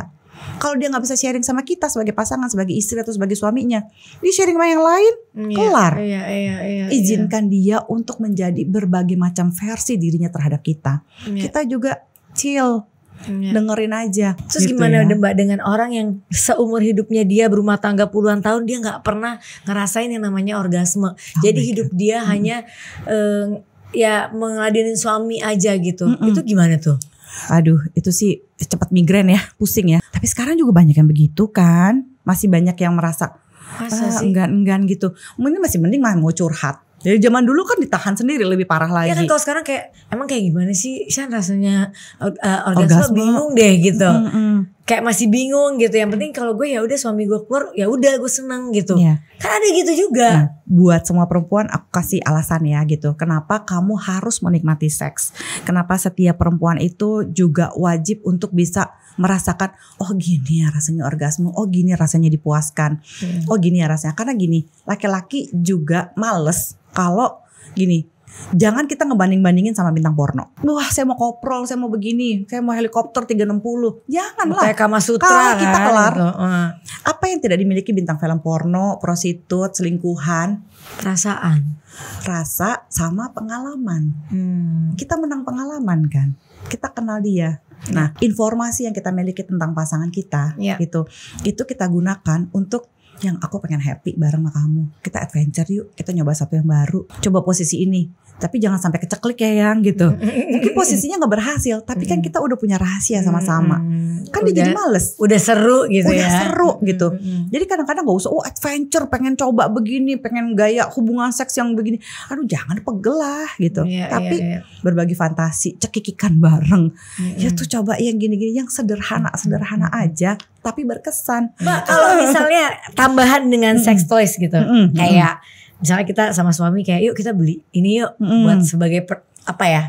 Kalau dia nggak bisa sharing sama kita sebagai pasangan, sebagai istri atau sebagai suaminya, dia sharing sama yang lain, iya, kelar. Iya, iya, iya, iya. Izinkan iya. dia untuk menjadi berbagai macam versi dirinya terhadap kita. Iya. Kita juga kecil Ya. dengerin aja. Terus gitu gimana ya. mbak dengan orang yang seumur hidupnya dia berumah tangga puluhan tahun dia nggak pernah ngerasain yang namanya orgasme. Oh Jadi hidup dia hmm. hanya eh, ya mengadain suami aja gitu. Mm -mm. Itu gimana tuh? Aduh, itu sih cepat migrain ya, pusing ya. Tapi sekarang juga banyak yang begitu kan? Masih banyak yang merasa Masa ah, enggan-enggan gitu. Mungkin masih mending mah mau curhat jadi zaman dulu kan ditahan sendiri lebih parah iya kan, lagi. Ya kan kalau sekarang kayak emang kayak gimana sih? Saya rasanya uh, orgasme, orgasme bingung deh gitu. Mm -mm. Kayak masih bingung gitu. Yang penting kalau gue ya udah suami gue keluar, ya udah gue seneng gitu. Yeah. Kan ada gitu juga. Nah, buat semua perempuan aku kasih alasan ya gitu. Kenapa kamu harus menikmati seks? Kenapa setiap perempuan itu juga wajib untuk bisa merasakan oh gini ya rasanya orgasme, oh gini rasanya dipuaskan, hmm. oh gini ya rasanya. Karena gini, laki-laki juga males kalau gini Jangan kita ngebanding-bandingin sama bintang porno. Wah, saya mau koprol, saya mau begini, saya mau helikopter 360. Janganlah. Kayak Kama Sutra kan? kita kelar. Uh. Apa yang tidak dimiliki bintang film porno, prostitut, selingkuhan? Perasaan. Rasa sama pengalaman. Hmm. Kita menang pengalaman kan. Kita kenal dia. Nah, ya. informasi yang kita miliki tentang pasangan kita yeah. gitu, itu kita gunakan untuk yang aku pengen happy bareng sama kamu. Kita adventure yuk, kita nyoba satu yang baru. Coba posisi ini, tapi jangan sampai keceklik ya yang gitu. Mungkin posisinya nggak berhasil, tapi kan kita udah punya rahasia sama-sama. Kan udah, dia jadi males. Udah seru gitu udah ya. Udah seru gitu. Jadi kadang-kadang gak usah, oh adventure, pengen coba begini, pengen gaya hubungan seks yang begini. Aduh jangan pegelah gitu. Iya, iya, tapi iya. berbagi fantasi, cekikikan bareng. Ya tuh coba yang gini-gini, yang sederhana-sederhana aja tapi berkesan. Mbak, gitu. kalau misalnya tambahan dengan sex toys gitu, kayak misalnya kita sama suami kayak yuk kita beli ini yuk mm. buat sebagai per, apa ya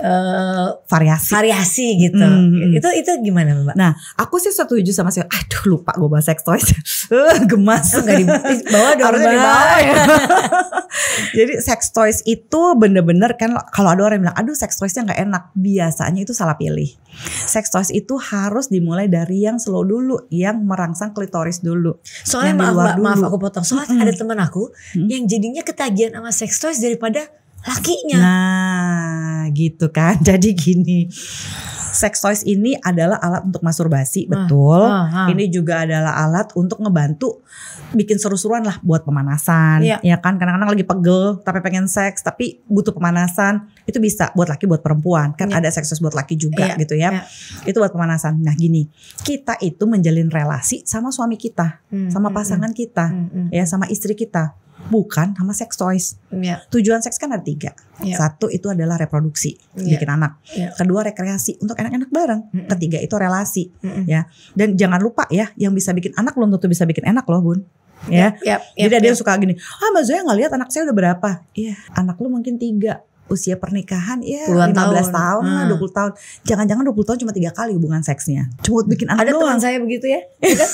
uh, variasi variasi gitu hmm, hmm, hmm. itu itu gimana mbak? Nah aku sih setuju sama si aduh lupa gue bahas sex toys eh, gemas oh, di dibawa dong mbak ya. jadi sex toys itu bener-bener kan kalau ada orang yang bilang aduh sex toysnya nggak enak biasanya itu salah pilih sex toys itu harus dimulai dari yang slow dulu yang merangsang klitoris dulu soalnya maaf mbak, maaf aku potong soalnya hmm. ada teman aku hmm. yang jadinya ketagihan sama sex toys daripada lakinya. Nah, gitu kan. Jadi gini. Sex toys ini adalah alat untuk masturbasi, ah, betul. Ah, ah. Ini juga adalah alat untuk ngebantu bikin seru-seruan lah buat pemanasan, iya. ya kan? Kadang-kadang lagi pegel tapi pengen seks, tapi butuh pemanasan, itu bisa buat laki buat perempuan. Kan iya. ada sex toys buat laki juga iya, gitu ya. Iya. Itu buat pemanasan. Nah, gini. Kita itu menjalin relasi sama suami kita, hmm, sama hmm, pasangan hmm, kita, hmm, hmm, ya sama istri kita bukan sama sex toys. Yeah. Tujuan seks kan ada tiga. Yeah. Satu itu adalah reproduksi, yeah. bikin anak. Yeah. Kedua rekreasi untuk enak-enak bareng. Mm -mm. Ketiga itu relasi, mm -mm. ya. Dan jangan lupa ya, yang bisa bikin anak loh tentu bisa bikin enak loh, Bun. Ya, yep, ya. yep, ya, yep, ya, jadi ada yang suka gini. Ah, Mas Zoya nggak lihat anak saya udah berapa? Iya, anak lu mungkin tiga usia pernikahan ya Puluhan 15 tahun, tahun hmm. tahun. Jangan-jangan 20 tahun cuma tiga kali hubungan seksnya. Cuma bikin anak Ada doang. teman saya begitu ya. Iya kan?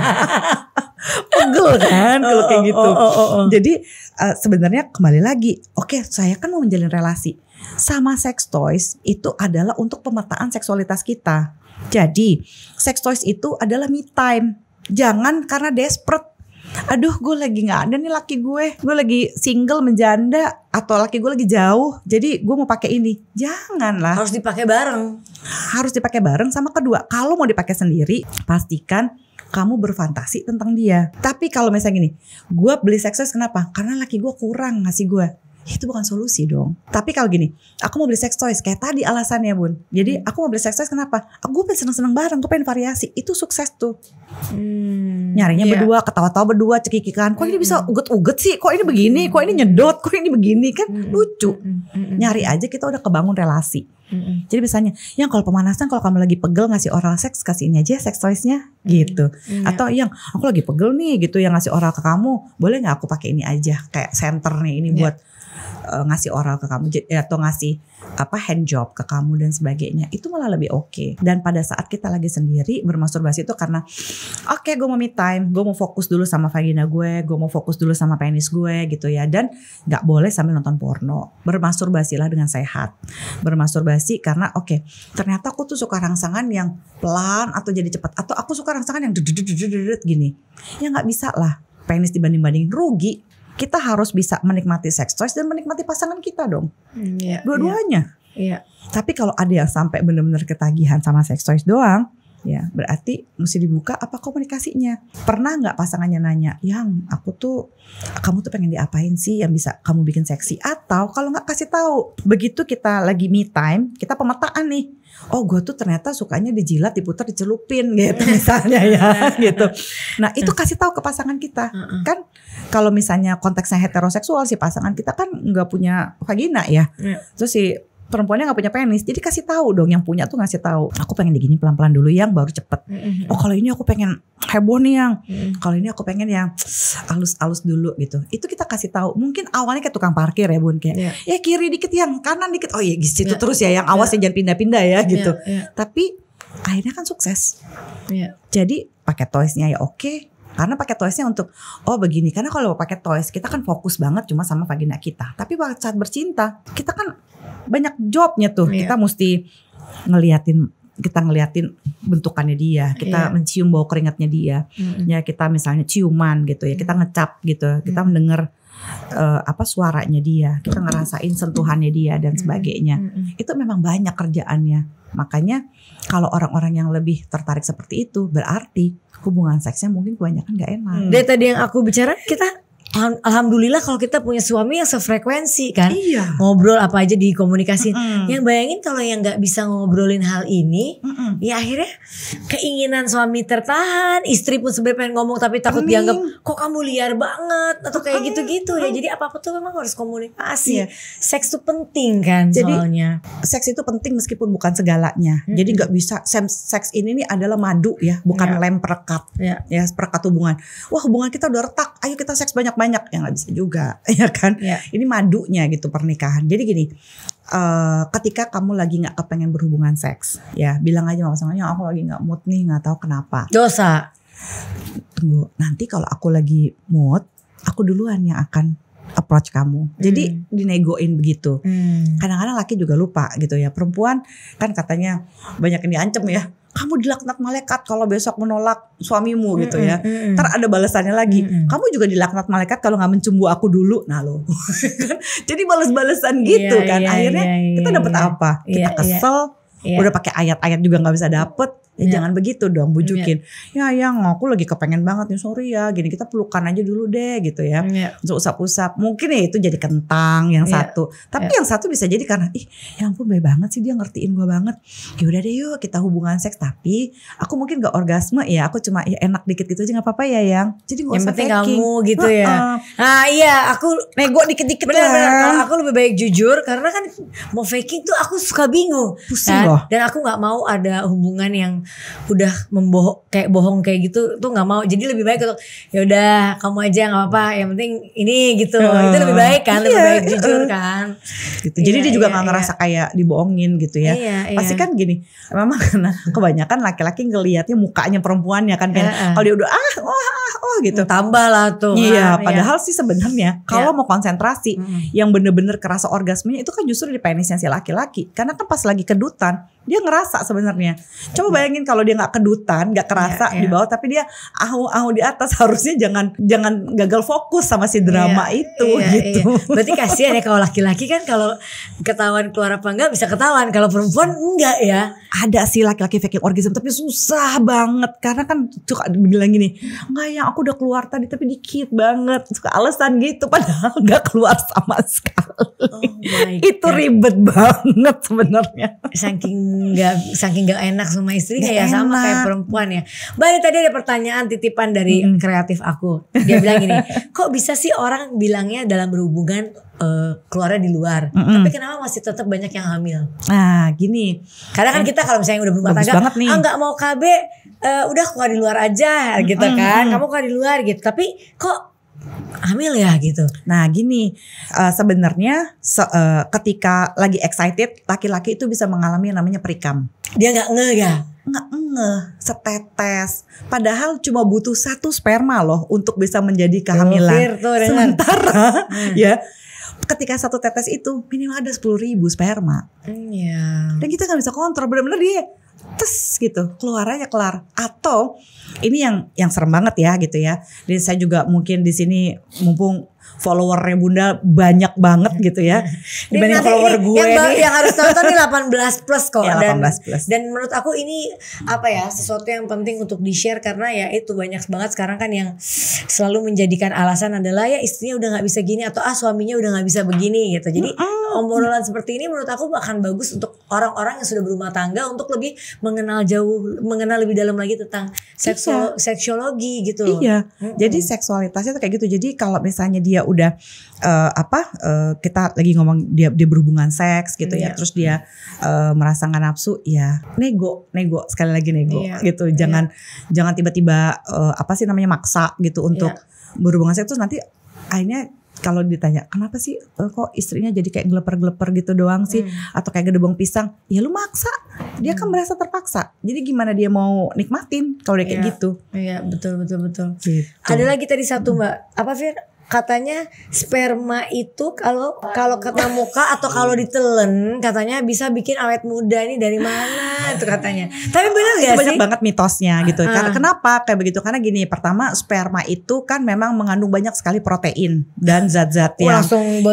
pegel kan kalau kayak oh, oh, gitu. Oh, oh, oh. Jadi uh, sebenarnya kembali lagi, oke okay, saya kan mau menjalin relasi. Sama sex toys itu adalah untuk pemetaan seksualitas kita. Jadi sex toys itu adalah me time. Jangan karena desperate aduh gue lagi nggak ada nih laki gue gue lagi single menjanda atau laki gue lagi jauh jadi gue mau pakai ini Jangan lah. harus dipakai bareng harus dipakai bareng sama kedua kalau mau dipakai sendiri pastikan kamu berfantasi tentang dia. Tapi kalau misalnya gini, gue beli sex toys kenapa? Karena laki gue kurang ngasih gue ya, itu bukan solusi dong. Tapi kalau gini, aku mau beli sex toys kayak tadi alasannya bun. Jadi hmm. aku mau beli sex toys kenapa? Aku pengen seneng-seneng bareng, aku pengen variasi. Itu sukses tuh. Hmm, Nyarinya yeah. berdua, ketawa-tawa berdua, cekikikan. Kok ini bisa hmm. uget-uget sih? Kok ini begini? Kok ini nyedot? Kok ini begini? Kan hmm. lucu. Hmm. Nyari aja kita udah kebangun relasi. Hmm. Jadi misalnya, yang kalau pemanasan kalau kamu lagi pegel ngasih oral seks kasih ini aja ya, sex toysnya gitu. Iya. Atau yang aku lagi pegel nih gitu yang ngasih oral ke kamu, boleh nggak aku pakai ini aja kayak center nih ini yeah. buat uh, ngasih oral ke kamu atau ngasih apa hand job ke kamu dan sebagainya itu malah lebih oke okay. dan pada saat kita lagi sendiri bermasturbasi itu karena oke okay, gue mau me time gue mau fokus dulu sama vagina gue gue mau fokus dulu sama penis gue gitu ya dan nggak boleh sambil nonton porno bermasturbasilah dengan sehat bermasturbasi karena oke okay, ternyata aku tuh suka rangsangan yang pelan atau jadi cepat atau aku suka rangsangan yang gini ya nggak bisa lah penis dibanding banding rugi kita harus bisa menikmati sex toys dan menikmati pasangan kita dong. Mm, yeah, iya. Dua-duanya. Yeah. Iya. Tapi kalau ada yang sampai benar-benar ketagihan sama sex toys doang, ya berarti mesti dibuka apa komunikasinya pernah nggak pasangannya nanya yang aku tuh kamu tuh pengen diapain sih yang bisa kamu bikin seksi atau kalau nggak kasih tahu begitu kita lagi me time kita pemetaan nih oh gue tuh ternyata sukanya dijilat diputar dicelupin gitu misalnya ya gitu nah itu kasih tahu ke pasangan kita kan kalau misalnya konteksnya heteroseksual si pasangan kita kan nggak punya vagina ya iya. terus si perempuannya nggak punya penis jadi kasih tahu dong yang punya tuh ngasih tahu aku pengen digini pelan pelan dulu yang baru cepet mm-hmm. oh kalau ini aku pengen heboh nih yang mm-hmm. kalau ini aku pengen yang alus alus dulu gitu itu kita kasih tahu mungkin awalnya kayak tukang parkir ya bun kayak yeah. ya eh, kiri dikit yang kanan dikit oh iya di situ yeah. terus ya yang awas yeah. jangan pindah pindah ya iya, gitu yeah. Yeah. tapi akhirnya kan sukses yeah. jadi pakai toysnya ya oke okay karena pakai toysnya untuk oh begini. Karena kalau pakai toys kita kan fokus banget cuma sama vagina kita. Tapi saat bercinta kita kan banyak jobnya tuh. Yeah. Kita mesti ngeliatin kita ngeliatin bentukannya dia, kita yeah. mencium bau keringatnya dia, mm -hmm. ya kita misalnya ciuman gitu ya, kita ngecap gitu, kita mm -hmm. mendengar uh, apa suaranya dia, kita ngerasain sentuhannya dia dan sebagainya. Itu memang banyak kerjaannya. Makanya kalau orang-orang yang lebih tertarik seperti itu berarti hubungan seksnya mungkin kebanyakan nggak enak. Hmm. Dari tadi yang aku bicara kita Alhamdulillah kalau kita punya suami yang sefrekuensi kan, iya. ngobrol apa aja dikomunikasi. Mm -mm. Yang bayangin kalau yang nggak bisa ngobrolin hal ini, mm -mm. ya akhirnya keinginan suami tertahan, istri pun sebenarnya pengen ngomong tapi takut Amin. dianggap kok kamu liar banget atau kayak gitu-gitu ya. Jadi apa apa tuh memang harus komunikasi. Iya. Seks itu penting kan Jadi, soalnya. Seks itu penting meskipun bukan segalanya. Mm -hmm. Jadi nggak bisa seks ini nih adalah madu ya, bukan yeah. lem perekat, yeah. ya perekat hubungan. Wah hubungan kita udah retak, ayo kita seks banyak banyak yang nggak bisa juga ya kan yeah. ini madunya gitu pernikahan jadi gini uh, ketika kamu lagi nggak kepengen berhubungan seks ya bilang aja sama pasangannya aku lagi nggak mood nih nggak tahu kenapa dosa tunggu nanti kalau aku lagi mood aku duluan yang akan approach kamu. Jadi hmm. dinegoin begitu. kadang hmm. Kadang-kadang laki juga lupa gitu ya. Perempuan kan katanya banyak yang diancam ya. Kamu dilaknat malaikat kalau besok menolak suamimu mm gitu ya. Mm Ntar ada balasannya lagi. Mm Kamu juga dilaknat malaikat kalau nggak mencumbu aku dulu. Nah lo, kan jadi balas-balasan iya, gitu yeah, kan. Yeah, Akhirnya yeah, kita iya, dapat yeah. apa? Kita yeah, iya. kesel. Yeah. Udah pakai ayat-ayat juga nggak bisa dapet Ya, ya. jangan begitu dong bujukin. Ya. ya yang aku lagi kepengen banget nih sorry ya gini kita pelukan aja dulu deh gitu ya. ya. Untuk usap-usap. Mungkin ya itu jadi kentang yang ya. satu. Tapi ya. yang satu bisa jadi karena ih ya ampun baik banget sih dia ngertiin gue banget. Ya udah deh yuk kita hubungan seks tapi aku mungkin gak orgasme ya aku cuma ya enak dikit gitu aja nggak apa-apa ya yang. Jadi gak yang usah penting faking. kamu gitu ya. Uh, nah iya aku nego dikit-dikit benar Kalau aku lebih baik jujur karena kan mau faking tuh aku suka bingung. Pusing kan? loh. Dan aku nggak mau ada hubungan yang udah membohong kayak bohong kayak gitu tuh nggak mau jadi lebih baik untuk ya udah kamu aja nggak apa-apa yang penting ini gitu uh, itu lebih baik kan iya, lebih baik jujur uh, kan gitu jadi iya, dia juga iya, nggak iya, ngerasa kayak dibohongin gitu ya iya, iya. pasti kan gini memang karena kebanyakan laki-laki ngelihatnya mukanya perempuannya kan kayak uh, kalau dia udah ah oh ah, ah oh gitu tambah lah tuh iya kan, padahal sih sebenarnya kalau mau konsentrasi yang bener-bener kerasa orgasmenya itu kan justru di penisnya si laki-laki karena kan pas lagi kedutan dia ngerasa sebenarnya. Coba iya. bayangin kalau dia nggak kedutan, nggak kerasa yeah, yeah. di iya. bawah, tapi dia ahu-ahu di atas harusnya jangan jangan gagal fokus sama si iya, drama yeah, itu yeah, gitu. Yeah. Berarti kasihan ya kalau laki-laki kan kalau ketahuan keluar apa enggak bisa ketahuan, kalau perempuan enggak ya. Ada sih laki-laki faking orgasm tapi susah banget karena kan suka bilang gini, enggak ya aku udah keluar tadi tapi dikit banget, suka alasan gitu padahal nggak keluar sama sekali. Oh itu ribet banget sebenarnya. Saking nggak saking nggak enak sama istri gak kayak enak. sama kayak perempuan ya. Baik tadi ada pertanyaan titipan dari hmm. kreatif aku. Dia bilang gini, kok bisa sih orang bilangnya dalam berhubungan uh, keluarnya di luar, mm -hmm. tapi kenapa masih tetap banyak yang hamil? Ah gini. Karena kan, kan kita kalau misalnya udah berumah tangga, ah nggak mau KB, uh, eh, udah keluar di luar aja gitu mm -hmm. kan. Kamu keluar di luar gitu. Tapi kok hamil ya gitu. Nah gini uh, sebenarnya se uh, ketika lagi excited laki-laki itu bisa mengalami yang namanya perikam. Dia nggak nge ya? Nggak nge, setetes. Padahal cuma butuh satu sperma loh untuk bisa menjadi kehamilan. Tuh, Sementara hmm. ya ketika satu tetes itu minimal ada sepuluh ribu sperma. Hmm, iya. Mm, yeah. Dan kita nggak bisa kontrol benar-benar dia tes gitu keluar aja kelar atau ini yang yang serem banget ya gitu ya dan saya juga mungkin di sini mumpung followernya bunda banyak banget gitu ya dibanding follower gue yang, nih. yang harus nonton ini 18 plus kok ya, 18 dan, plus. dan menurut aku ini apa ya sesuatu yang penting untuk di share karena ya itu banyak banget sekarang kan yang selalu menjadikan alasan adalah ya istrinya udah nggak bisa gini atau ah suaminya udah nggak bisa begini gitu jadi mm omongan seperti ini menurut aku akan bagus untuk orang-orang yang sudah berumah tangga untuk lebih mengenal jauh mengenal lebih dalam lagi tentang seksual iya. seksologi gitu loh. iya jadi seksualitasnya tuh kayak gitu jadi kalau misalnya dia dia udah uh, apa uh, kita lagi ngomong dia dia berhubungan seks gitu hmm, ya iya. terus dia uh, merasakan nafsu ya nego nego sekali lagi nego yeah. gitu iya. jangan yeah. jangan tiba-tiba uh, apa sih namanya maksa gitu untuk yeah. berhubungan seks terus nanti akhirnya kalau ditanya kenapa sih kok istrinya jadi kayak geleper-geleper gitu doang sih hmm. atau kayak gede gedebong pisang ya lu maksa dia kan merasa terpaksa jadi gimana dia mau nikmatin kalau dia kayak iya. gitu iya betul betul betul gitu. ada lagi tadi satu mbak apa Fir katanya sperma itu kalau kalau kena muka atau kalau ditelen katanya bisa bikin awet muda nih dari mana itu katanya. Tapi benar gak sih? Banyak banget mitosnya gitu. Uh. Karena kenapa kayak begitu? Karena gini, pertama sperma itu kan memang mengandung banyak sekali protein dan zat-zat yang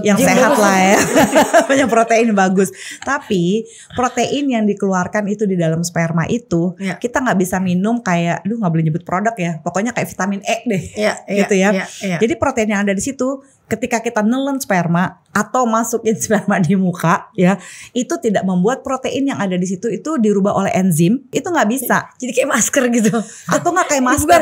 yang sehat lah ya. banyak protein bagus. Tapi protein yang dikeluarkan itu di dalam sperma itu yeah. kita nggak bisa minum kayak, lu nggak boleh nyebut produk ya. Pokoknya kayak vitamin E deh, yeah, ya, gitu ya. Yeah, yeah. Jadi protein yang ada di situ ketika kita nelen sperma atau masukin sperma di muka ya itu tidak membuat protein yang ada di situ itu dirubah oleh enzim itu nggak bisa jadi kayak masker gitu atau nggak kayak masker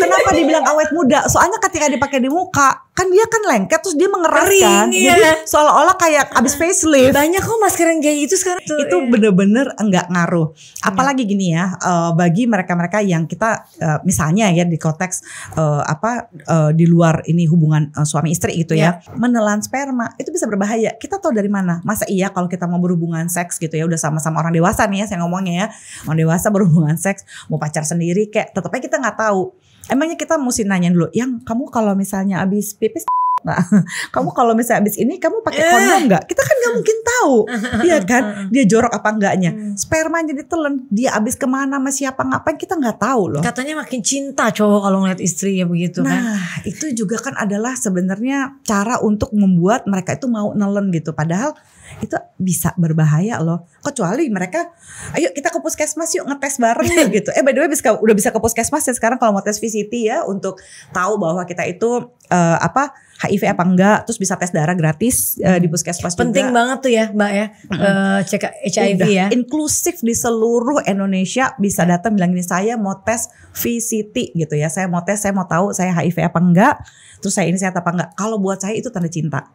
kenapa dibilang awet muda soalnya ketika dipakai di muka kan dia kan lengket terus dia mengeras Kering, kan. iya. jadi seolah-olah kayak abis facelift banyak kok masker yang kayak gitu sekarang tuh, itu iya. bener-bener iya. nggak ngaruh iya. apalagi gini ya eh, bagi mereka-mereka yang kita eh, misalnya ya di konteks eh, apa di luar ini hubungan suami istri gitu yeah. ya iya. menelan sperma itu bisa berbahaya kita tahu dari mana masa iya kalau kita mau berhubungan seks gitu ya udah sama-sama orang dewasa nih ya saya ngomongnya ya orang dewasa berhubungan seks mau pacar sendiri kayak tetapnya kita nggak tahu emangnya kita mesti nanya dulu yang kamu kalau misalnya abis pipis Nah, Kamu kalau misalnya abis ini kamu pakai eh. kondom nggak? Kita kan nggak mungkin tahu, iya kan? Eh, eh, dia jorok apa enggaknya? Hmm. Sperma jadi telan, dia abis kemana sama siapa ngapain kita nggak tahu loh. Katanya makin cinta cowok kalau ngeliat istri ya begitu nah, kan? Nah itu juga kan adalah sebenarnya cara untuk membuat mereka itu mau nelen gitu. Padahal itu bisa berbahaya loh. Kecuali mereka, ayo kita ke puskesmas yuk ngetes bareng gitu. Eh by the way bisa, udah bisa ke puskesmas ya sekarang kalau mau tes VCT ya untuk tahu bahwa kita itu uh, apa HIV apa enggak, terus bisa tes darah gratis uh, di puskesmas Penting juga. banget tuh ya, Mbak ya, mm cek HIV Udah. ya. Inklusif di seluruh Indonesia bisa datang bilang ini saya mau tes VCT gitu ya. Saya mau tes, saya mau tahu saya HIV apa enggak, terus saya ini sehat apa enggak. Kalau buat saya itu tanda cinta.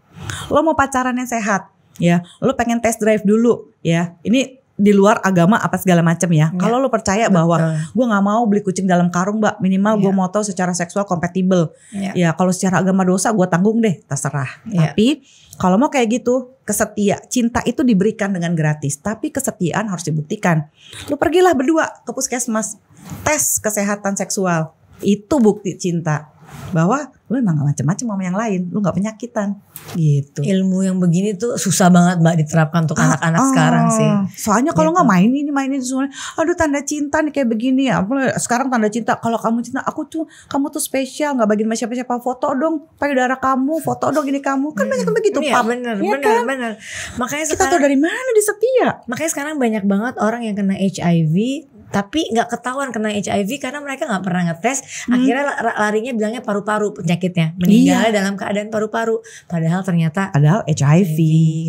Lo mau pacaran yang sehat, ya lo pengen test drive dulu ya ini di luar agama apa segala macam ya. ya. Kalau lo percaya betul. bahwa gue nggak mau beli kucing dalam karung, mbak, minimal ya. gue mau tahu secara seksual kompatibel. Ya, ya kalau secara agama dosa gue tanggung deh, terserah. Ya. Tapi kalau mau kayak gitu, kesetia, cinta itu diberikan dengan gratis, tapi kesetiaan harus dibuktikan. Lo pergilah berdua ke puskesmas, tes kesehatan seksual, itu bukti cinta bahwa lu emang gak macem-macem sama yang lain, lu gak penyakitan gitu. Ilmu yang begini tuh susah banget mbak diterapkan untuk ah, anak-anak ah, ah, sekarang sih. Soalnya kalau gitu. nggak main ini main ini semuanya, aduh tanda cinta nih kayak begini ya. Sekarang tanda cinta kalau kamu cinta aku tuh kamu tuh spesial nggak bagiin sama siapa-siapa foto dong payudara kamu, foto dong gini kamu kan hmm. banyak banyak begitu iya, ya bener, kan? bener. Makanya sekarang, kita tuh dari mana di setia. Makanya sekarang banyak banget orang yang kena HIV tapi nggak ketahuan kena HIV karena mereka nggak pernah ngetes. Akhirnya hmm. larinya bilangnya paru-paru penyakitnya, meninggal iya. dalam keadaan paru-paru. Padahal ternyata padahal HIV, HIV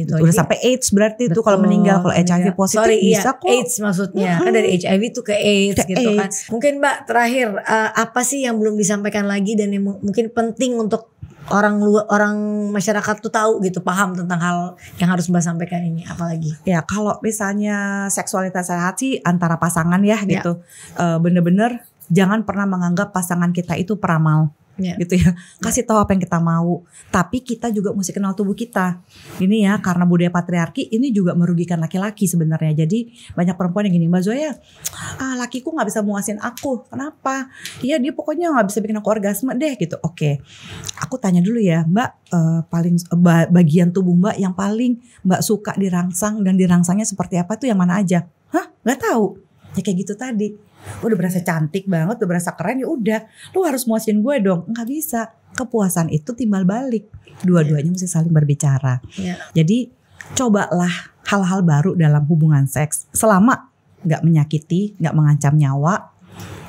gitu. Udah sampai AIDS berarti Betul, itu kalau meninggal kalau HIV positif Sorry, iya, bisa iya, kok AIDS maksudnya. -huh. Kan dari HIV tuh ke AIDS ke gitu kan. AIDS. kan. Mungkin Mbak terakhir uh, apa sih yang belum disampaikan lagi dan yang mungkin penting untuk orang luar orang masyarakat tuh tahu gitu paham tentang hal yang harus mbak sampaikan ini apalagi ya kalau misalnya seksualitas sehat sih antara pasangan ya, ya. gitu eh, bener-bener ya. uh, jangan pernah menganggap pasangan kita itu peramal yeah. gitu ya. Kasih tahu apa yang kita mau. Tapi kita juga mesti kenal tubuh kita. Ini ya karena budaya patriarki ini juga merugikan laki-laki sebenarnya. Jadi banyak perempuan yang gini, Mbak Zoya, ah lakiku nggak bisa muasin aku. Kenapa? Iya dia pokoknya nggak bisa bikin aku orgasme deh gitu. Oke, aku tanya dulu ya, Mbak. Uh, paling uh, bagian tubuh Mbak yang paling Mbak suka dirangsang dan dirangsangnya seperti apa tuh yang mana aja? Hah, Gak tahu. Ya kayak gitu tadi udah berasa cantik banget, udah berasa keren ya udah, lu harus muasin gue dong. Enggak bisa. Kepuasan itu timbal balik. Dua-duanya iya. mesti saling berbicara. Yeah. Jadi cobalah hal-hal baru dalam hubungan seks selama nggak menyakiti, nggak mengancam nyawa,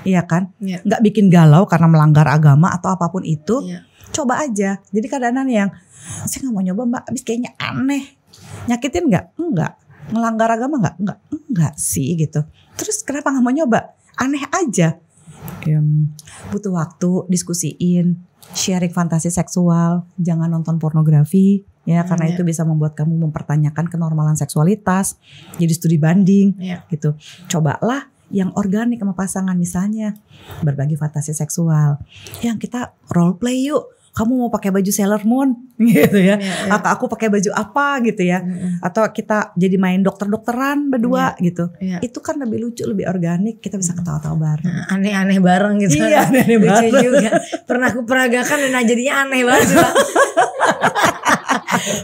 iya kan? Yeah. Nggak bikin galau karena melanggar agama atau apapun itu. Yeah. Coba aja. Jadi keadaan yang saya nggak mau nyoba mbak, abis kayaknya aneh. Nyakitin nggak? Enggak. melanggar agama nggak? Enggak. Enggak sih gitu. Terus kenapa nggak mau nyoba? aneh aja iya. butuh waktu diskusiin sharing fantasi seksual jangan nonton pornografi ya hmm, karena ya. itu bisa membuat kamu mempertanyakan kenormalan seksualitas jadi studi banding ya. gitu cobalah yang organik sama pasangan misalnya berbagi fantasi seksual yang kita role play yuk kamu mau pakai baju Sailor Moon gitu ya, ya, ya. aku, pakai baju apa gitu ya, hmm atau kita jadi main dokter-dokteran berdua ya. gitu, ya. itu kan lebih lucu, lebih organik, kita bisa ketawa-tawa bareng, nah, aneh-aneh bareng gitu, iya, aneh-aneh lucu juga, pernah aku peragakan dan nah, jadinya aneh banget.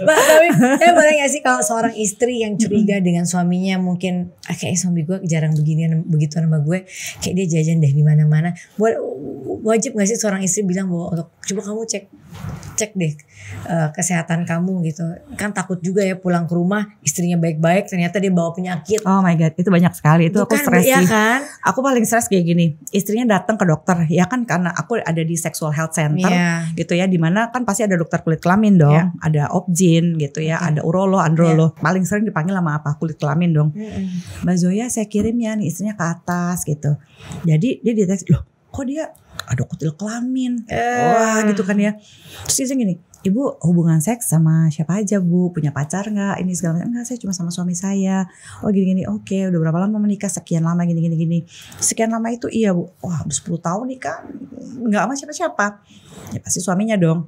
Mbak, tapi saya boleh gak sih kalau seorang istri yang curiga dengan suaminya mungkin ah, kayak suami gue jarang beginian begitu sama gue, kayak dia jajan deh di mana-mana. Wajib gak sih seorang istri bilang bahwa untuk coba kamu cek cek deh uh, kesehatan kamu gitu. Kan takut juga ya pulang ke rumah istrinya baik-baik ternyata dia bawa penyakit. Oh my god, itu banyak sekali. Itu Bukan, aku stres ya kan? Aku paling stres kayak gini. Istrinya datang ke dokter ya kan karena aku ada di sexual health center yeah. gitu ya dimana kan pasti ada dokter kulit kelamin dong, yeah. ada ada objen gitu ya, okay. ada urolo androlo Yeah. Iya. Paling sering dipanggil sama apa? Kulit kelamin dong. Mm-hmm. Mbak Zoya saya kirim ya nih istrinya ke atas gitu. Jadi dia deteksi, loh kok dia ada kutil kelamin. Eh. Wah gitu kan ya. Terus dia gini, ibu hubungan seks sama siapa aja bu punya pacar nggak ini segala macam nggak saya cuma sama suami saya oh gini gini oke okay. udah berapa lama menikah sekian lama gini gini sekian lama itu iya bu wah udah 10 tahun nih kan nggak sama siapa siapa ya pasti suaminya dong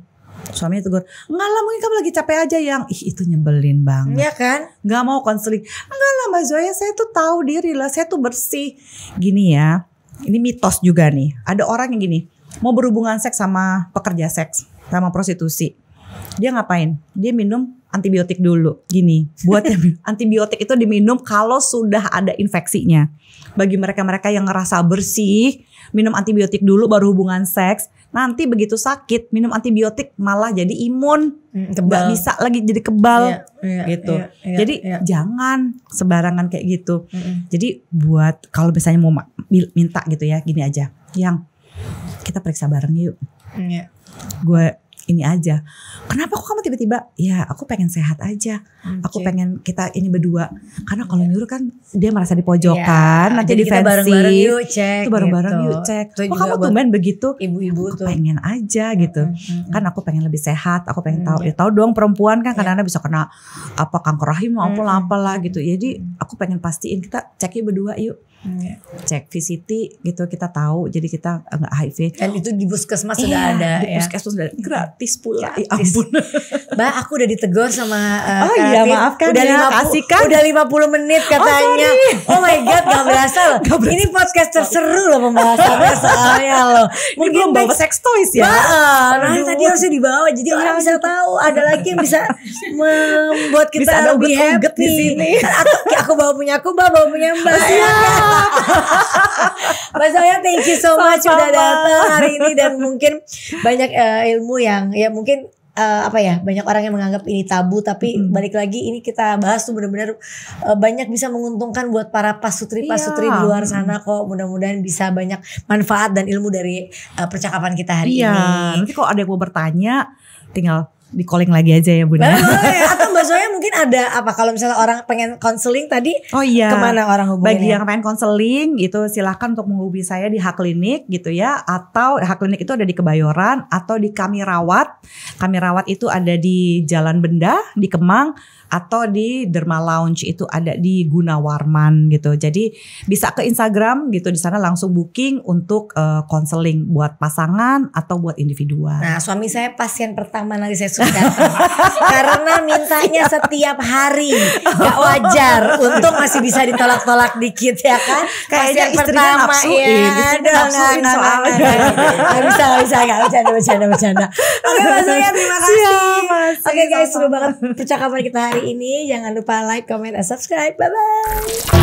suaminya tegur enggak lah mungkin kamu lagi capek aja yang ih itu nyebelin banget Iya kan Gak mau konseling enggak lah mbak Zoya saya tuh tahu diri lah saya tuh bersih gini ya ini mitos juga nih ada orang yang gini mau berhubungan seks sama pekerja seks sama prostitusi dia ngapain dia minum antibiotik dulu gini buat antibiotik itu diminum kalau sudah ada infeksinya bagi mereka-mereka yang ngerasa bersih minum antibiotik dulu baru hubungan seks Nanti begitu sakit minum antibiotik malah jadi imun, hmm, nggak hmm, bisa lagi jadi kebal iya, yeah, gitu. yeah, yeah, jadi yeah. jangan sembarangan kayak gitu. Mm -hmm. Jadi buat kalau misalnya mau minta gitu ya, gini aja, yang kita periksa bareng yuk. Iya. Gue ini aja. Kenapa kok kamu tiba-tiba ya aku pengen sehat aja. Okay. Aku pengen kita ini berdua. Karena kalau yeah. nyuruh kan dia merasa di pojokan, yeah. nanti Jadi defensif. bareng-bareng yuk cek. Itu bareng-bareng gitu. yuk cek. kok kamu tumben begitu? Ibu-ibu aku tuh. pengen aja gitu. Mm -hmm. Kan aku pengen lebih sehat, aku pengen mm, tahu. Iya. Ya tahu dong perempuan kan karena iya. kadang yeah. bisa kena apa kanker rahim maupun mm -hmm. lah gitu. Jadi aku pengen pastiin kita ceknya berdua yuk Hmm. cek VCT gitu kita tahu jadi kita eh, nggak HIV dan itu di puskesmas iya, ya. sudah ada di puskesmas sudah gratis pula ya gratis. ya ampun mbak aku udah ditegur sama uh, oh iya maaf ya, kan udah ya, 50, kasih kan udah 50 menit oh, katanya oh, oh my god gak berasa loh gak berasa. ini podcast terseru loh pembahasannya soalnya loh mungkin belum bawa sex toys ya bah, nah tadi harusnya dibawa jadi orang bisa tahu ada lagi yang bisa membuat kita bisa lebih happy di sini. Kan aku, aku bawa punya aku mbak bawa punya mbak oh, Mas Oya thank you so much Sama. udah datang hari ini dan mungkin banyak uh, ilmu yang ya mungkin uh, apa ya banyak orang yang menganggap ini tabu tapi hmm. balik lagi ini kita bahas tuh benar-benar uh, eh, banyak bisa menguntungkan buat para pasutri pasutri iya. yeah. di luar sana kok mudah-mudahan bisa banyak manfaat dan ilmu dari uh, percakapan kita hari yeah. ini. Nanti kok ada yang mau bertanya tinggal di calling lagi aja ya Bunda. Nah. Iya. Atau Mbak Zoya mungkin ada apa kalau misalnya orang pengen konseling tadi oh, iya. kemana orang hubungi? Bagi yang pengen konseling gitu silahkan untuk menghubungi saya di Hak Klinik gitu ya atau Hak Klinik itu ada di Kebayoran atau di Kami Rawat. Kami Rawat itu ada di Jalan Benda di Kemang atau di Derma Lounge itu ada di Gunawarman gitu. Jadi bisa ke Instagram gitu di sana langsung booking untuk konseling eh, uh, buat pasangan atau buat individual. Nah, suami saya pasien pertama nanti saya sudah karena mintanya iya. setiap hari gak wajar. untuk masih bisa ditolak-tolak dikit ya kan. Kayaknya pasien istrinya pertama nafsuin, ya. Istrinya nafsuin nah, nah, nah, nah soalnya. bisa, nah, bisa, bisa, gak bercanda, bercanda, bercanda. Oke, Mas terima kasih. Oke guys, seru banget percakapan kita hari hari ini. Jangan lupa like, comment, dan subscribe. Bye-bye.